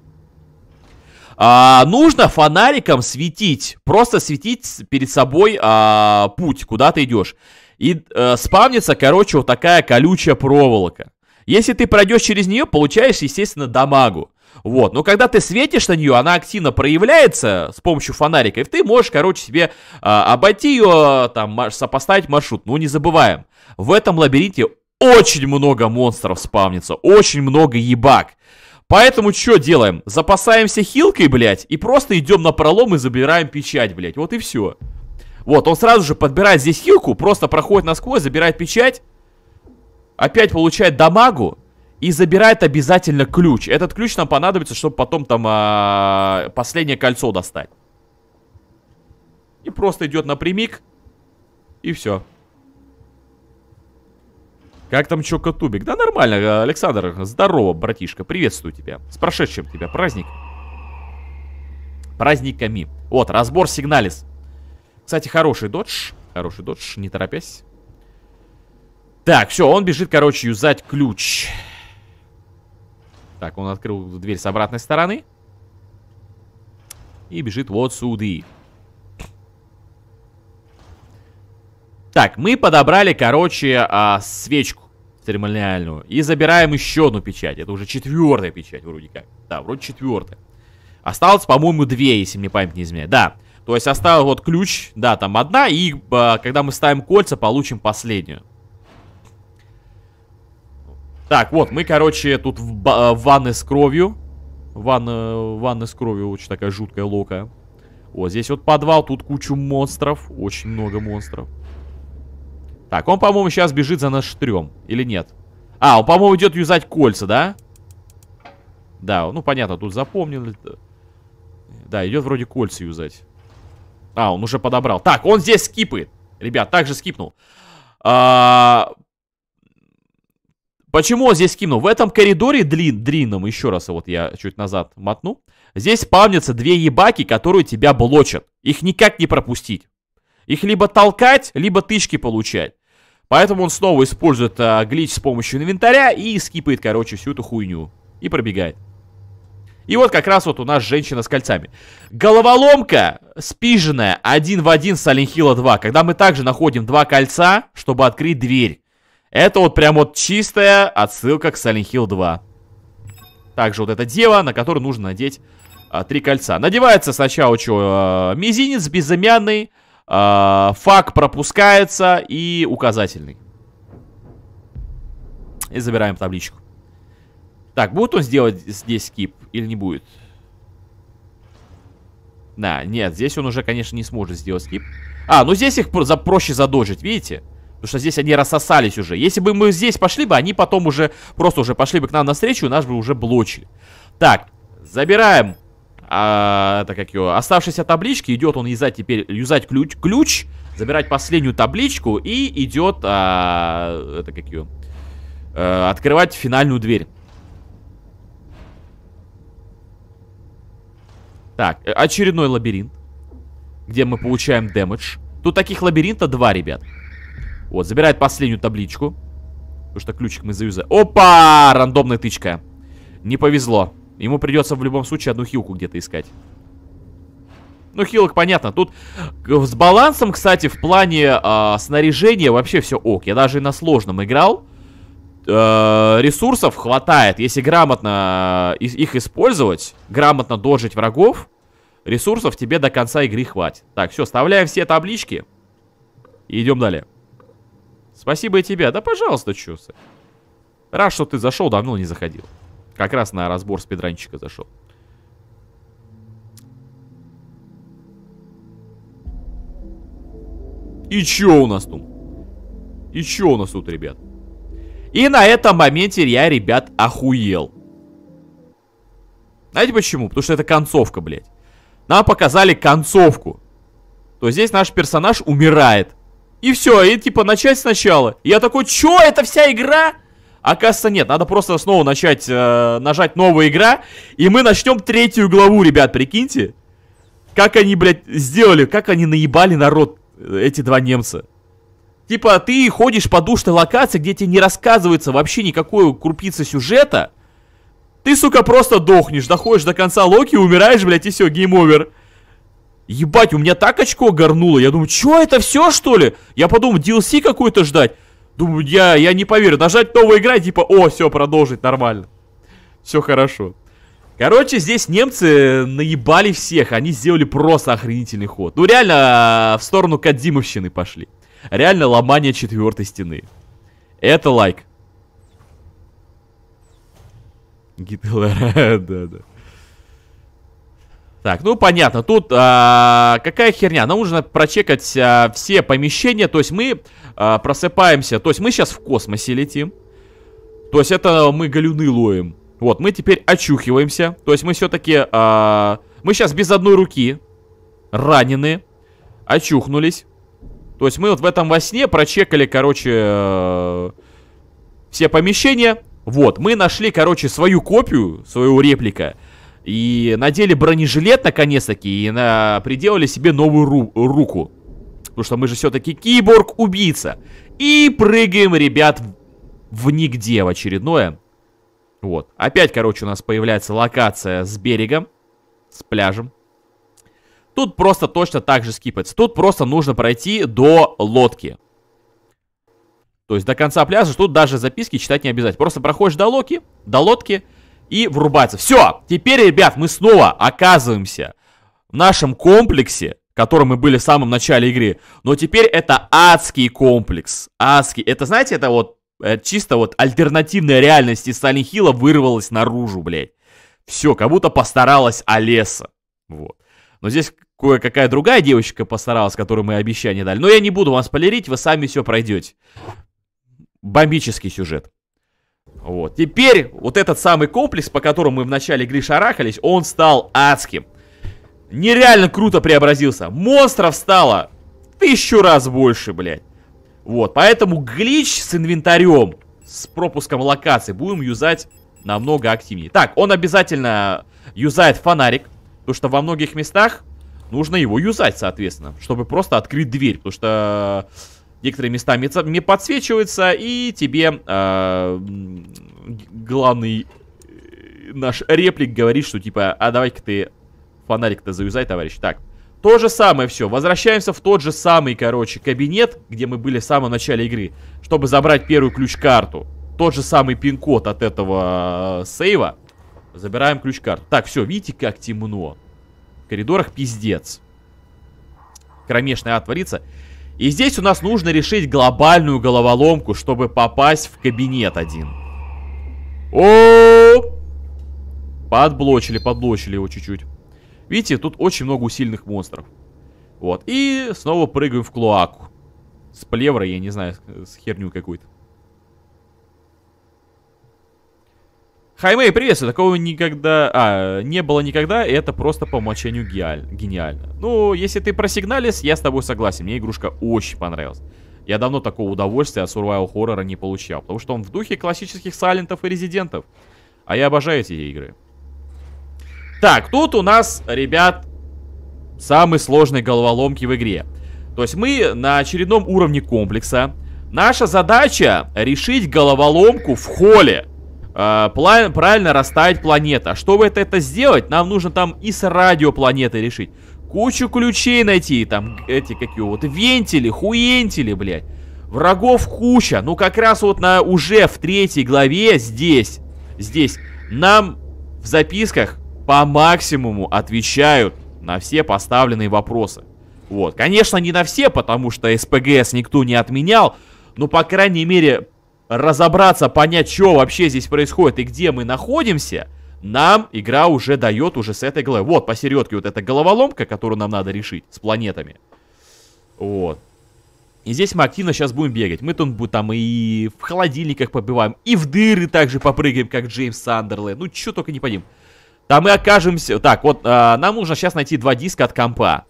А, нужно фонариком светить, просто светить перед собой а, путь, куда ты идешь. И э, спавнится, короче, вот такая колючая проволока. Если ты пройдешь через нее, получаешь, естественно, дамагу. Вот, но когда ты светишь на нее, она активно проявляется с помощью фонарика, и ты можешь, короче, себе э, обойти ее, там, сопоставить маршрут. Но ну, не забываем, в этом лабиринте очень много монстров спавнится, очень много ебак. Поэтому что делаем? Запасаемся хилкой, блядь, и просто идем на пролом и забираем печать, блядь. Вот и все. Вот, он сразу же подбирает здесь хилку, просто проходит насквозь, забирает печать. Опять получает дамагу. И забирает обязательно ключ. Этот ключ нам понадобится, чтобы потом там а, э, последнее кольцо достать. И просто идет напрямик. И все. Как там тубик? Да нормально, э, Александр. Здорово, братишка. Приветствую тебя. С прошедшим тебя. Праздник. Праздниками. Вот, разбор сигналис. Кстати, хороший додж. Хороший додж, не торопясь. Так, все, он бежит, короче, юзать ключ. Так, он открыл дверь с обратной стороны. И бежит вот суды. Так, мы подобрали, короче, а, свечку церемониальную. И забираем еще одну печать. Это уже четвертая печать вроде как. Да, вроде четвертая. Осталось, по-моему, две, если мне память не изменяет. Да. То есть оставил вот ключ, да, там одна, и э, когда мы ставим кольца, получим последнюю. Так, вот, мы, короче, тут в, э, в, ванны с кровью. Ванна, ванна с кровью очень такая жуткая лока. О, здесь вот подвал, тут кучу монстров. Очень много монстров. Так, он, по-моему, сейчас бежит за наш трем. Или нет? А, он, по-моему, идет юзать кольца, да? Да, ну понятно, тут запомнил. Да, идет вроде кольца юзать. А, он уже подобрал. Так, он здесь скипает. Ребят, также скипнул. А... Почему он здесь скипнул? В этом коридоре длин, длинном, еще раз вот я чуть назад мотну, здесь спавнятся две ебаки, которые тебя блочат. Их никак не пропустить. Их либо толкать, либо тычки получать. Поэтому он снова использует а, глич с помощью инвентаря и скипает, короче, всю эту хуйню. И пробегает. И вот как раз вот у нас женщина с кольцами. Головоломка спиженная один в один с Silent Hill 2, когда мы также находим два кольца, чтобы открыть дверь. Это вот прям вот чистая отсылка к Silent Hill 2. Также вот это дева, на которую нужно надеть а, три кольца. Надевается сначала что, а, мизинец безымянный, а, фак пропускается и указательный. И забираем табличку. Так, будет он сделать здесь скип или не будет? Да, нет, здесь он уже, конечно, не сможет сделать скип. А, ну здесь их за проще задожить, видите? Потому что здесь они рассосались уже. Если бы мы здесь пошли бы, они потом уже просто уже пошли бы к нам навстречу и нас бы уже блочили. Так, забираем. А, это как его, оставшиеся таблички, идет он юзать теперь, юзать ключ, ключ, забирать последнюю табличку и идет, а, это как ее, а, э, открывать финальную дверь. Так, э, очередной лабиринт, где мы получаем дэмэдж. Тут таких лабиринта два, ребят. Вот, забирает последнюю табличку. Потому что ключик мы заюзаем. Опа! Рандомная тычка. Не повезло. Ему придется в любом случае одну хилку где-то искать. Ну, хилок понятно. Тут э, с балансом, кстати, в плане э, снаряжения вообще все ок. Я даже и на сложном играл. Э, ресурсов хватает, если грамотно э, их использовать, грамотно дожить врагов, ресурсов тебе до конца игры хватит. Так, все, вставляем все таблички и идем далее. Спасибо и тебе. Да, пожалуйста, чусы. Рад, что ты зашел, давно не заходил. Как раз на разбор спидранчика зашел. И чё у нас тут? И чё у нас тут, ребят? И на этом моменте я, ребят, охуел. Знаете почему? Потому что это концовка, блядь. Нам показали концовку. То здесь наш персонаж умирает. И все, и типа начать сначала. я такой, чё, это вся игра? Оказывается, нет, надо просто снова начать, э, нажать новая игра, и мы начнем третью главу, ребят, прикиньте. Как они, блядь, сделали, как они наебали народ, э, эти два немца. Типа, ты ходишь по душной локации, где тебе не рассказывается вообще никакой крупицы сюжета. Ты, сука, просто дохнешь, доходишь до конца Локи, умираешь, блядь, и все, гейм-овер. Ебать, у меня так очко горнуло. Я думаю, что это все, что ли? Я подумал, DLC какой-то ждать. Думаю, я, я не поверю. Нажать новая игра, типа, о, все, продолжить, нормально. Все хорошо. Короче, здесь немцы наебали всех. Они сделали просто охренительный ход. Ну, реально, в сторону Кадзимовщины пошли. Реально ломание четвертой стены. Это лайк. Гитлера, [laughs] да, да. Так, ну понятно, тут а, какая херня, нам нужно прочекать а, все помещения, то есть мы а, просыпаемся, то есть мы сейчас в космосе летим, то есть это мы галюны ловим, вот, мы теперь очухиваемся, то есть мы все-таки, а, мы сейчас без одной руки, ранены, очухнулись, то есть мы вот в этом во сне прочекали, короче, э, все помещения. Вот, мы нашли, короче, свою копию, свою реплика. И надели бронежилет, наконец-таки, и на... приделали себе новую ру... руку. Потому что мы же все-таки киборг-убийца. И прыгаем, ребят, в нигде в очередное. Вот. Опять, короче, у нас появляется локация с берегом, с пляжем. Тут просто точно так же скипается. Тут просто нужно пройти до лодки. То есть до конца пляжа тут даже записки читать не обязательно. Просто проходишь до лодки, до лодки и врубается. Все, теперь, ребят, мы снова оказываемся в нашем комплексе, в котором мы были в самом начале игры. Но теперь это адский комплекс. Адский. Это, знаете, это вот это чисто вот альтернативная реальность из Сайлент Хилла вырвалась наружу, блядь. Все, как будто постаралась Олеса. Вот. Но здесь кое-какая другая девочка постаралась, которой мы обещание дали. Но я не буду вам спойлерить, вы сами все пройдете. Бомбический сюжет. Вот. Теперь вот этот самый комплекс, по которому мы в начале игры шарахались, он стал адским. Нереально круто преобразился. Монстров стало тысячу раз больше, блядь. Вот, поэтому глич с инвентарем, с пропуском локации будем юзать намного активнее. Так, он обязательно юзает фонарик, потому что во многих местах нужно его юзать, соответственно, чтобы просто открыть дверь, потому что некоторые места не подсвечиваются, и тебе а, э, главный наш реплик говорит, что типа, а давай-ка ты фонарик-то заюзай, товарищ. Так, то же самое все. Возвращаемся в тот же самый, короче, кабинет, где мы были в самом начале игры, чтобы забрать первую ключ-карту. Тот же самый пин-код от этого э, сейва. Забираем ключ-карту. Так, все, видите, как темно? коридорах пиздец. Кромешная ад И здесь у нас нужно решить глобальную головоломку, чтобы попасть в кабинет один. О, подблочили, подблочили его чуть-чуть. Видите, тут очень много усиленных монстров. Вот, и снова прыгаем в клоаку. С плеврой, я не знаю, с херню какую-то. Хаймей, приветствую. Такого никогда... А, не было никогда, и это просто по умолчанию гениаль... гениально. Ну, если ты просигналис, я с тобой согласен. Мне игрушка очень понравилась. Я давно такого удовольствия от survival хоррора не получал, потому что он в духе классических сайлентов и резидентов. А я обожаю эти игры. Так, тут у нас, ребят, самые сложные головоломки в игре. То есть мы на очередном уровне комплекса. Наша задача решить головоломку в холле. Э, план правильно расставить планета, А чтобы это, это сделать, нам нужно там и с радиопланеты решить. Кучу ключей найти, там эти какие вот вентили, хуентили, блядь. Врагов куча. Ну как раз вот на уже в третьей главе здесь, здесь нам в записках по максимуму отвечают на все поставленные вопросы. Вот, конечно, не на все, потому что СПГС никто не отменял, но, по крайней мере, разобраться, понять, что вообще здесь происходит и где мы находимся, нам игра уже дает уже с этой головы. Вот, посередке вот эта головоломка, которую нам надо решить с планетами. Вот. И здесь мы активно сейчас будем бегать. Мы тут там и в холодильниках побиваем, и в дыры также попрыгаем, как Джеймс Сандерленд. Ну, что только не пойдем. Там мы окажемся... Так, вот, э, нам нужно сейчас найти два диска от компа.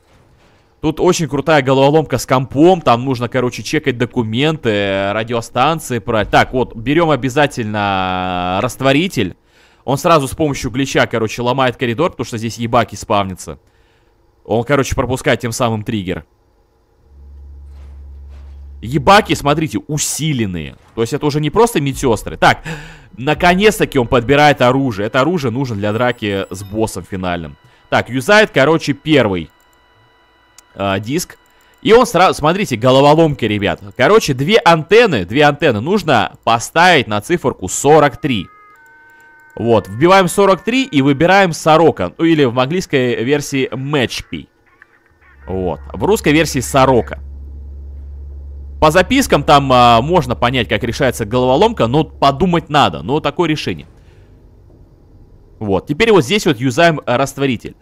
Тут очень крутая головоломка с компом, там нужно, короче, чекать документы, э, радиостанции брать. Так, вот, берем обязательно э, растворитель. Он сразу с помощью глича, короче, ломает коридор, потому что здесь ебаки спавнится. Он, короче, пропускает тем самым триггер. Ебаки, смотрите, усиленные. То есть это уже не просто медсестры. Так, наконец-таки он подбирает оружие. Это оружие нужно для драки с боссом финальным. Так, юзает, короче, первый э, диск. И он сразу, смотрите, головоломки ребят. Короче, две антенны, две антенны нужно поставить на циферку 43. Вот, вбиваем 43 и выбираем сорока. Ну, или в английской версии matchpy. Вот, в русской версии сорока. По запискам там а, можно понять, как решается головоломка, но подумать надо. Но такое решение. Вот, теперь вот здесь вот юзаем растворитель.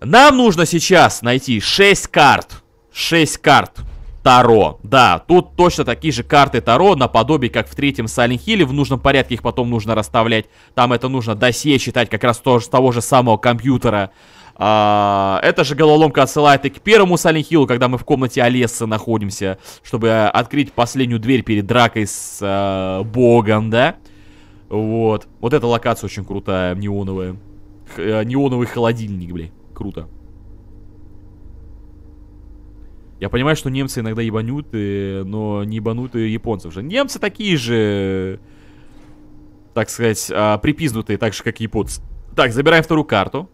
Нам нужно сейчас найти 6 карт. 6 карт. Таро. Да, тут точно такие же карты Таро, наподобие как в третьем Silent Hill. В нужном порядке их потом нужно расставлять. Там это нужно досье считать как раз тоже с того же самого компьютера. А, это же головоломка отсылает и к первому Silent Hill, когда мы в комнате Олессы находимся, чтобы открыть последнюю дверь перед дракой с а, богом, да? Вот. Вот эта локация очень крутая, неоновая. Х э, неоновый холодильник, блядь круто. Я понимаю, что немцы иногда ебануты, но не ебануты японцев же. Немцы такие же, так сказать, а, припизнутые, так же, как японцы. Так, забираем вторую карту.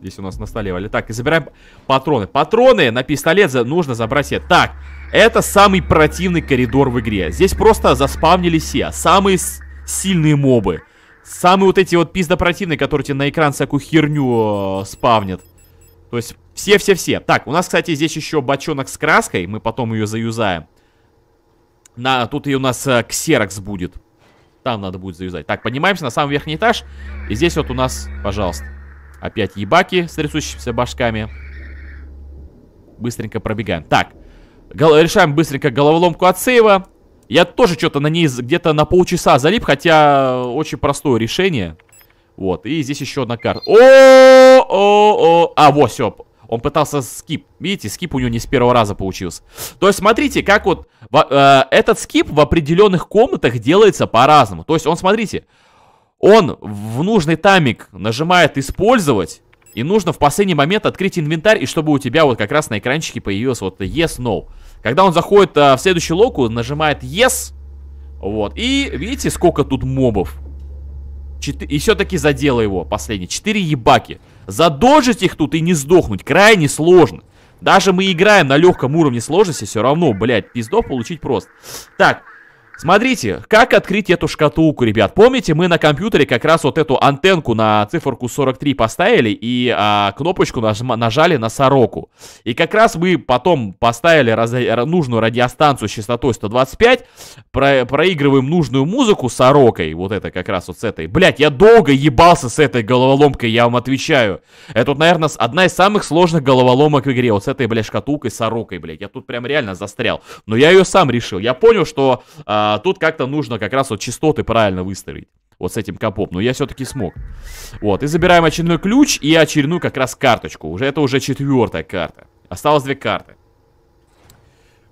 Здесь у нас на столе вали. Так, и забираем патроны. Патроны на пистолет за... нужно забрать Так, это самый противный коридор в игре. Здесь просто заспавнили все. Самые сильные мобы. Самые вот эти вот пиздопротивные, которые тебе на экран всякую херню э, спавнят. То есть все-все-все. Так, у нас, кстати, здесь еще бочонок с краской. Мы потом ее заюзаем. На, тут и у нас э, ксерокс будет. Там надо будет заюзать. Так, поднимаемся на самый верхний этаж. И здесь вот у нас, пожалуйста, опять ебаки с трясущимися башками. Быстренько пробегаем. Так, решаем быстренько головоломку от сейва. Я тоже что-то на ней где-то на полчаса залип, хотя очень простое решение. Вот, и здесь еще одна карта. О, о, о, а вот все. Он пытался скип. Видите, скип у него не с первого раза получился. То есть смотрите, как вот э, этот скип в определенных комнатах делается по-разному. То есть он, смотрите, он в нужный тамик нажимает использовать. И нужно в последний момент открыть инвентарь, и чтобы у тебя вот как раз на экранчике появилось вот yes, no. Когда он заходит а, в следующий локу, нажимает yes, вот, и видите, сколько тут мобов. Чет... И все-таки задело его последний. Четыре ебаки. Задолжить их тут и не сдохнуть крайне сложно. Даже мы играем на легком уровне сложности, все равно, блядь, пиздов получить просто. Так, Смотрите, как открыть эту шкатулку, ребят. Помните, мы на компьютере как раз вот эту антенку на циферку 43 поставили и а, кнопочку нажма, нажали на сороку. И как раз мы потом поставили раз, нужную радиостанцию с частотой 125, про, проигрываем нужную музыку сорокой, вот это как раз вот с этой. Блять, я долго ебался с этой головоломкой, я вам отвечаю. Это, вот, наверное, одна из самых сложных головоломок в игре, вот с этой, блядь, шкатулкой сорокой, блядь. Я тут прям реально застрял. Но я ее сам решил. Я понял, что... А, а тут как-то нужно как раз вот частоты правильно выстроить. Вот с этим капом. Но я все-таки смог. Вот. И забираем очередной ключ и очередную как раз карточку. Уже это уже четвертая карта. Осталось две карты.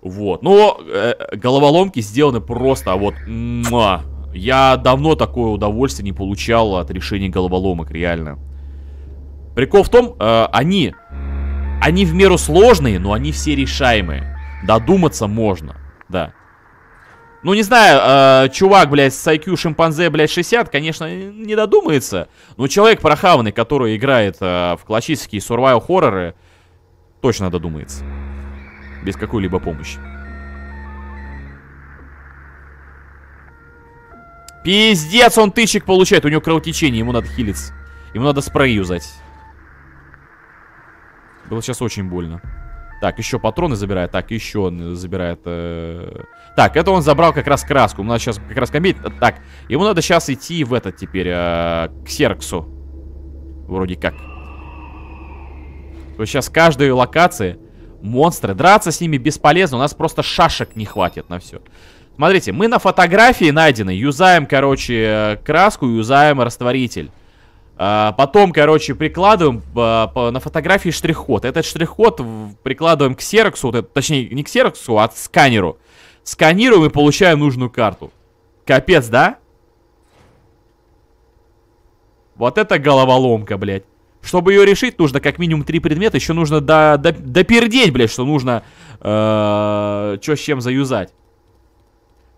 Вот. Но э, головоломки сделаны просто а вот... Муа. Я давно такое удовольствие не получал от решения головоломок, реально. Прикол в том, э, они... Они в меру сложные, но они все решаемые. Додуматься можно, да. Ну, не знаю, э, чувак, блядь, с IQ шимпанзе, блядь, 60, конечно, не додумается. Но человек прохавный, который играет э, в классические сурвайл хорроры, точно додумается. Без какой-либо помощи. Пиздец, он тычек получает. У него кровотечение, ему надо хилиться. Ему надо спрей юзать. Было сейчас очень больно. Так, еще патроны забирает. Так, еще забирает... Э так, это он забрал как раз краску. У нас сейчас как раз комбить. Так, ему надо сейчас идти в этот теперь, э, к Серксу. Вроде как. То есть сейчас каждой локации монстры. Драться с ними бесполезно. У нас просто шашек не хватит на все. Смотрите, мы на фотографии найдены. Юзаем, короче, э, краску, юзаем растворитель. А, потом, короче, прикладываем э, на фотографии штрих-код. Этот штрих-код прикладываем к сероксу, точнее, не к сероксу, а к сканеру. Сканируем и получаем нужную карту. Капец, да? Вот это головоломка, блядь. Чтобы ее решить, нужно как минимум три предмета. Еще нужно до, до, допердеть, блядь, что нужно... Э, что с чем заюзать.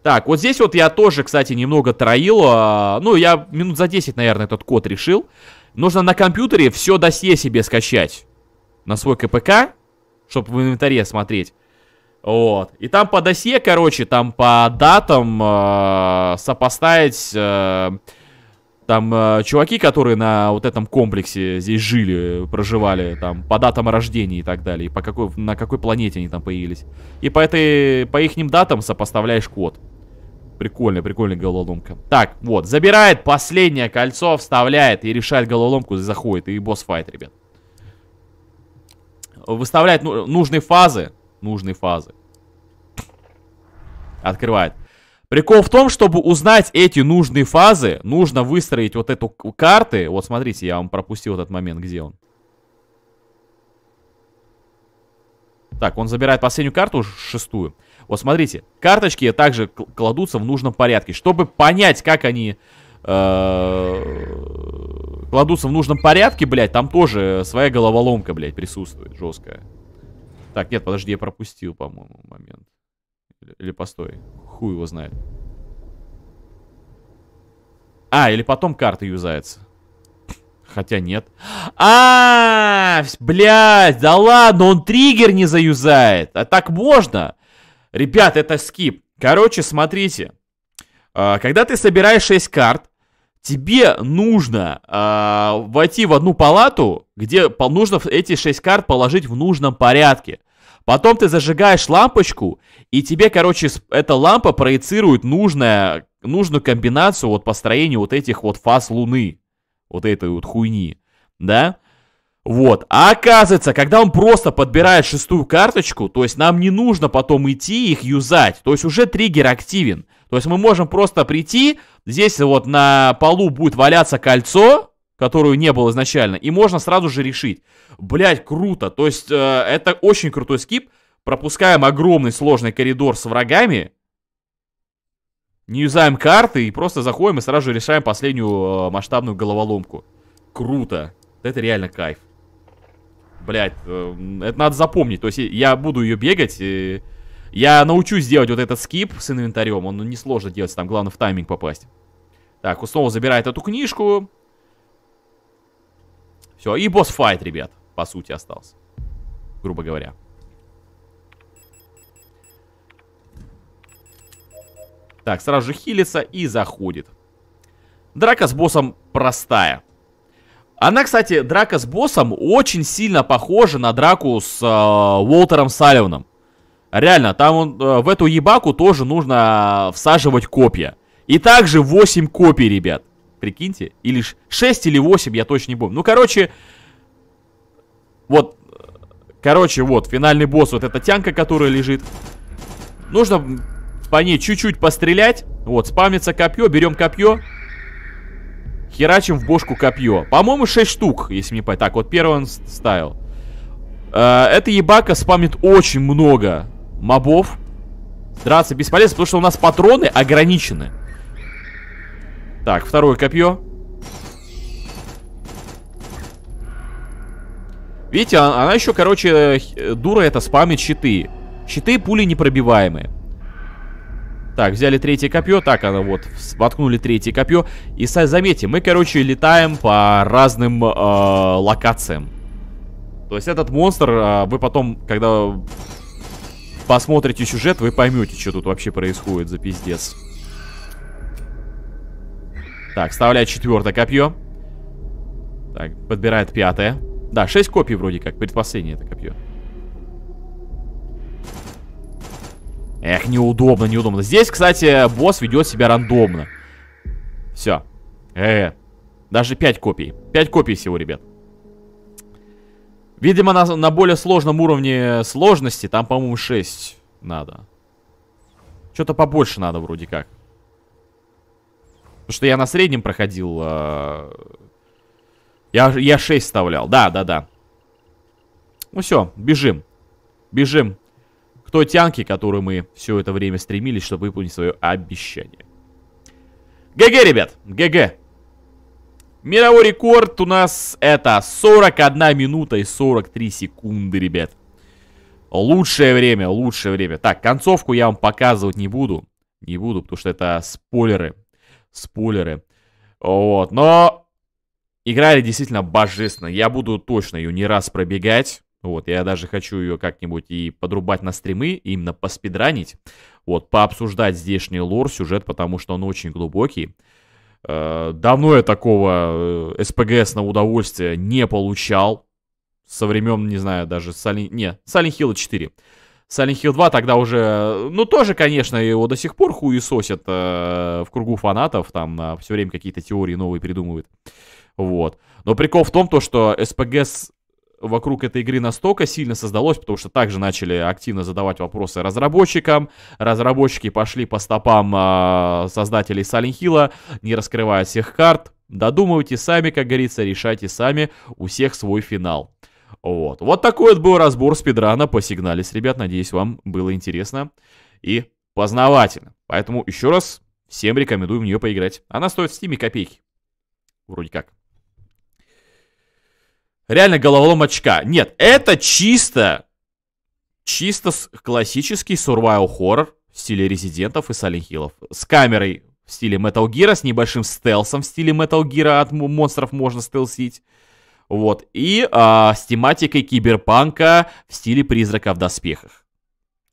Так, вот здесь вот я тоже, кстати, немного троил. Э, ну, я минут за 10, наверное, этот код решил. Нужно на компьютере все досье себе скачать. На свой КПК, чтобы в инвентаре смотреть. Вот. И там по досье, короче, там по датам э, сопоставить... Э, там э, чуваки, которые на вот этом комплексе здесь жили, проживали, там, по датам рождения и так далее, и по какой, на какой планете они там появились. И по этой, по ихним датам сопоставляешь код. Прикольно, прикольная головоломка. Так, вот, забирает последнее кольцо, вставляет и решает головоломку, заходит, и босс-файт, ребят. Выставляет ну, нужные фазы, нужной фазы. Открывает. Прикол в том, чтобы узнать эти нужные фазы, нужно выстроить вот эту карты. Вот смотрите, я вам пропустил этот момент, где он. Так, он забирает последнюю карту, шестую. Вот смотрите, карточки также кладутся в нужном порядке. Чтобы понять, как они э, кладутся в нужном порядке, блядь, там тоже своя головоломка, блядь, присутствует жесткая. Так, нет, подожди, я пропустил, по-моему, момент. Или, или постой. Хуй его знает. А, или потом карта юзается. Хотя нет. А, -а, блядь, да ладно, он триггер не заюзает. А так можно? Ребят, это скип. Короче, смотрите. А, когда ты собираешь 6 карт, тебе нужно э, войти в одну палату, где нужно эти шесть карт положить в нужном порядке. Потом ты зажигаешь лампочку, и тебе, короче, эта лампа проецирует нужное, нужную комбинацию вот построения вот этих вот фаз Луны. Вот этой вот хуйни. Да? Вот. А оказывается, когда он просто подбирает шестую карточку, то есть нам не нужно потом идти их юзать. То есть уже триггер активен. То есть мы можем просто прийти, здесь вот на полу будет валяться кольцо, которое не было изначально, и можно сразу же решить. Блять, круто. То есть э, это очень крутой скип. Пропускаем огромный сложный коридор с врагами. Не юзаем карты и просто заходим и сразу же решаем последнюю э, масштабную головоломку. Круто. Это реально кайф. Блять, э, это надо запомнить. То есть я буду ее бегать Э, я научусь делать вот этот скип с инвентарем. Он ну, несложно делать, там главное в тайминг попасть. Так, Уснова забирает эту книжку. Все, и босс-файт, ребят, по сути, остался. Грубо говоря. Так, сразу же хилится и заходит. Драка с боссом простая. Она, кстати, драка с боссом очень сильно похожа на драку с э, Уолтером Салливаном. Реально, там он, э, в эту ебаку тоже нужно э, всаживать копья. И также 8 копий, ребят. Прикиньте. Или 6 или 8, я точно не помню. Ну, короче... Вот. Э, короче, вот, финальный босс. Вот эта тянка, которая лежит. Нужно по ней чуть-чуть пострелять. Вот, спамится копье. Берем копье. Херачим в бошку копье. По-моему, 6 штук, если мне понять. Так, вот первый он ставил. эта ебака спамит очень много мобов. Драться бесполезно, потому что у нас патроны ограничены. Так, второе копье. Видите, она, она еще, короче, э, э, дура это спамит щиты. Щиты пули непробиваемые. Так, взяли третье копье. Так, она вот, воткнули третье копье. И заметьте, мы, короче, летаем по разным э, локациям. То есть этот монстр, э, вы потом, когда посмотрите сюжет, вы поймете, что тут вообще происходит за пиздец. Так, вставляет четвертое копье. Так, подбирает пятое. Да, шесть копий вроде как, предпоследнее это копье. Эх, неудобно, неудобно. Здесь, кстати, босс ведет себя рандомно. Все. Э, -э. Даже пять копий. пять копий всего, ребят. Видимо, на, на более сложном уровне сложности, там, по-моему, 6 надо. Что-то побольше надо вроде как. Потому что я на среднем проходил... Э... Я, я 6 вставлял. Да, да, да. Ну все, бежим. Бежим к той тянке, которую мы все это время стремились, чтобы выполнить свое обещание. ГГ, ребят, ГГ. Мировой рекорд у нас это 41 минута и 43 секунды, ребят. Лучшее время, лучшее время. Так, концовку я вам показывать не буду. Не буду, потому что это спойлеры. Спойлеры. Вот, но играли действительно божественно. Я буду точно ее не раз пробегать. Вот, я даже хочу ее как-нибудь и подрубать на стримы, именно поспидранить. Вот, пообсуждать здешний лор, сюжет, потому что он очень глубокий. Э, давно я такого э, СПГС на удовольствие не получал. Со времен, не знаю, даже Сали... Не, Silent Hill 4. Silent Hill 2 тогда уже, э, ну тоже, конечно, его до сих пор хуесосят э, в кругу фанатов, там э, все время какие-то теории новые придумывают. Вот. Но прикол в том, то, что СПГС вокруг этой игры настолько сильно создалось, потому что также начали активно задавать вопросы разработчикам. Разработчики пошли по стопам э, создателей Silent Hill, не раскрывая всех карт. Додумывайте сами, как говорится, решайте сами. У всех свой финал. Вот. Вот такой вот был разбор спидрана по сигналис, ребят. Надеюсь, вам было интересно и познавательно. Поэтому еще раз всем рекомендую в нее поиграть. Она стоит в стиме копейки. Вроде как. Реально головоломочка? Нет, это чисто... Чисто классический survival хоррор в стиле резидентов и саленхилов. С камерой в стиле Metal Gear, с небольшим стелсом в стиле Metal Gear от монстров можно стелсить. Вот. И а, с тематикой киберпанка в стиле призрака в доспехах.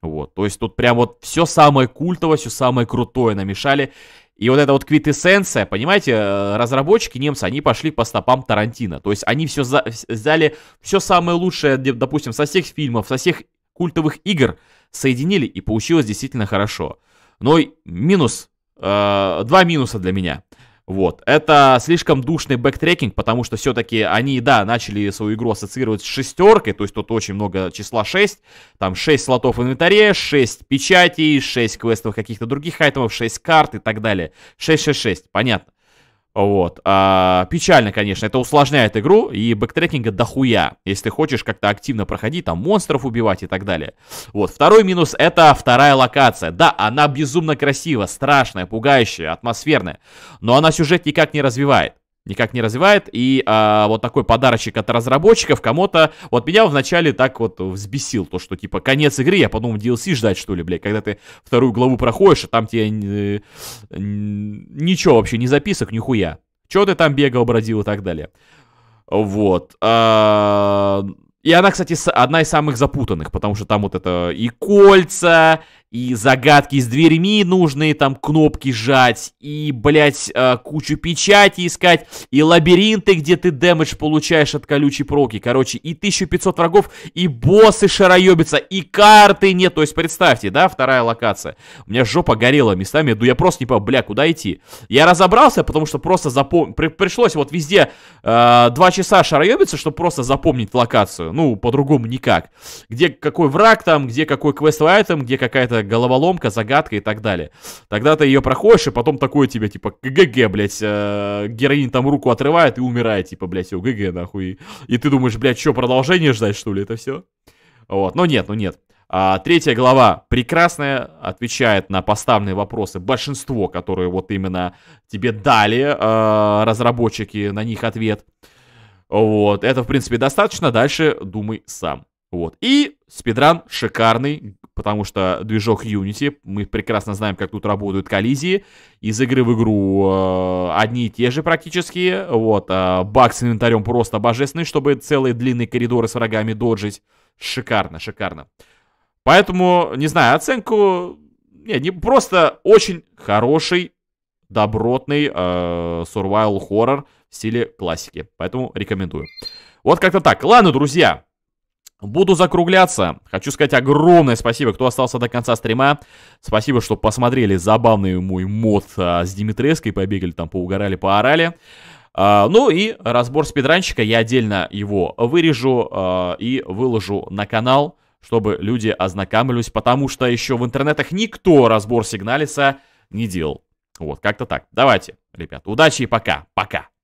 Вот. То есть тут прям вот все самое культовое, все самое крутое намешали. И вот эта вот квитэссенция, понимаете, э, разработчики немцы, они пошли по стопам Тарантино. То есть они все за, взяли все самое лучшее, допустим, со всех фильмов, со всех культовых игр соединили, и получилось действительно хорошо. Но минус, э, два минуса для меня – вот. Это слишком душный бэктрекинг, потому что все-таки они, да, начали свою игру ассоциировать с шестеркой, то есть тут очень много числа 6, там 6 слотов в инвентаре, 6 печатей, 6 квестов каких-то других айтемов, 6 карт и так далее. 666, понятно. Вот. А, печально, конечно, это усложняет игру, и бэктрекинга дохуя, если ты хочешь как-то активно проходить, там монстров убивать и так далее. Вот. Второй минус — это вторая локация. Да, она безумно красивая, страшная, пугающая, атмосферная, но она сюжет никак не развивает никак не развивает. И а, вот такой подарочек от разработчиков кому-то, вот меня вначале так вот взбесил, то, что типа конец игры, я подумал DLC ждать, что ли, блядь, когда ты вторую главу проходишь, а там тебе э, э, ничего вообще, ни записок, нихуя. Че ты там бегал, бродил и так далее. Вот. А... И она, кстати, одна из самых запутанных, потому что там вот это и кольца, и загадки с дверьми нужные, там кнопки жать, и, блядь, э, кучу печати искать, и лабиринты, где ты дэмэдж получаешь от колючей проки, короче, и 1500 врагов, и боссы шароебятся, и карты нет, то есть представьте, да, вторая локация, у меня жопа горела местами, ну я просто не понял, бля, куда идти? Я разобрался, потому что просто запомнил, При пришлось вот везде э, 2 часа шароебиться, чтобы просто запомнить локацию, ну, по-другому никак, где какой враг там, где какой квестовый айтем, где какая-то какая-то головоломка, загадка и так далее. Тогда ты ее проходишь, и потом такое тебе, типа, ГГ, блядь, э, героиня там руку отрывает и умирает, типа, блядь, все, ГГ, нахуй. И ты думаешь, блядь, что, продолжение ждать, что ли, это все? Вот, но нет, ну нет. А, третья глава прекрасная, отвечает на поставленные вопросы большинство, которые вот именно тебе дали э, разработчики, на них ответ. Вот, это, в принципе, достаточно, дальше думай сам. Вот. И спидран шикарный, потому что движок Unity, мы прекрасно знаем, как тут работают коллизии, из игры в игру э, одни и те же практически, вот, э, баг с инвентарем просто божественный, чтобы целые длинные коридоры с врагами доджить, шикарно, шикарно. Поэтому, не знаю, оценку, не, не просто очень хороший, добротный э, survival horror в стиле классики, поэтому рекомендую. Вот как-то так. Ладно, друзья, Буду закругляться. Хочу сказать огромное спасибо, кто остался до конца стрима. Спасибо, что посмотрели забавный мой мод а, с Димитреской, побегали там, поугарали, поорали. А, ну и разбор спидранчика, я отдельно его вырежу а, и выложу на канал, чтобы люди ознакомились, потому что еще в интернетах никто разбор сигналиса не делал. Вот, как-то так. Давайте, ребят, удачи и пока. Пока.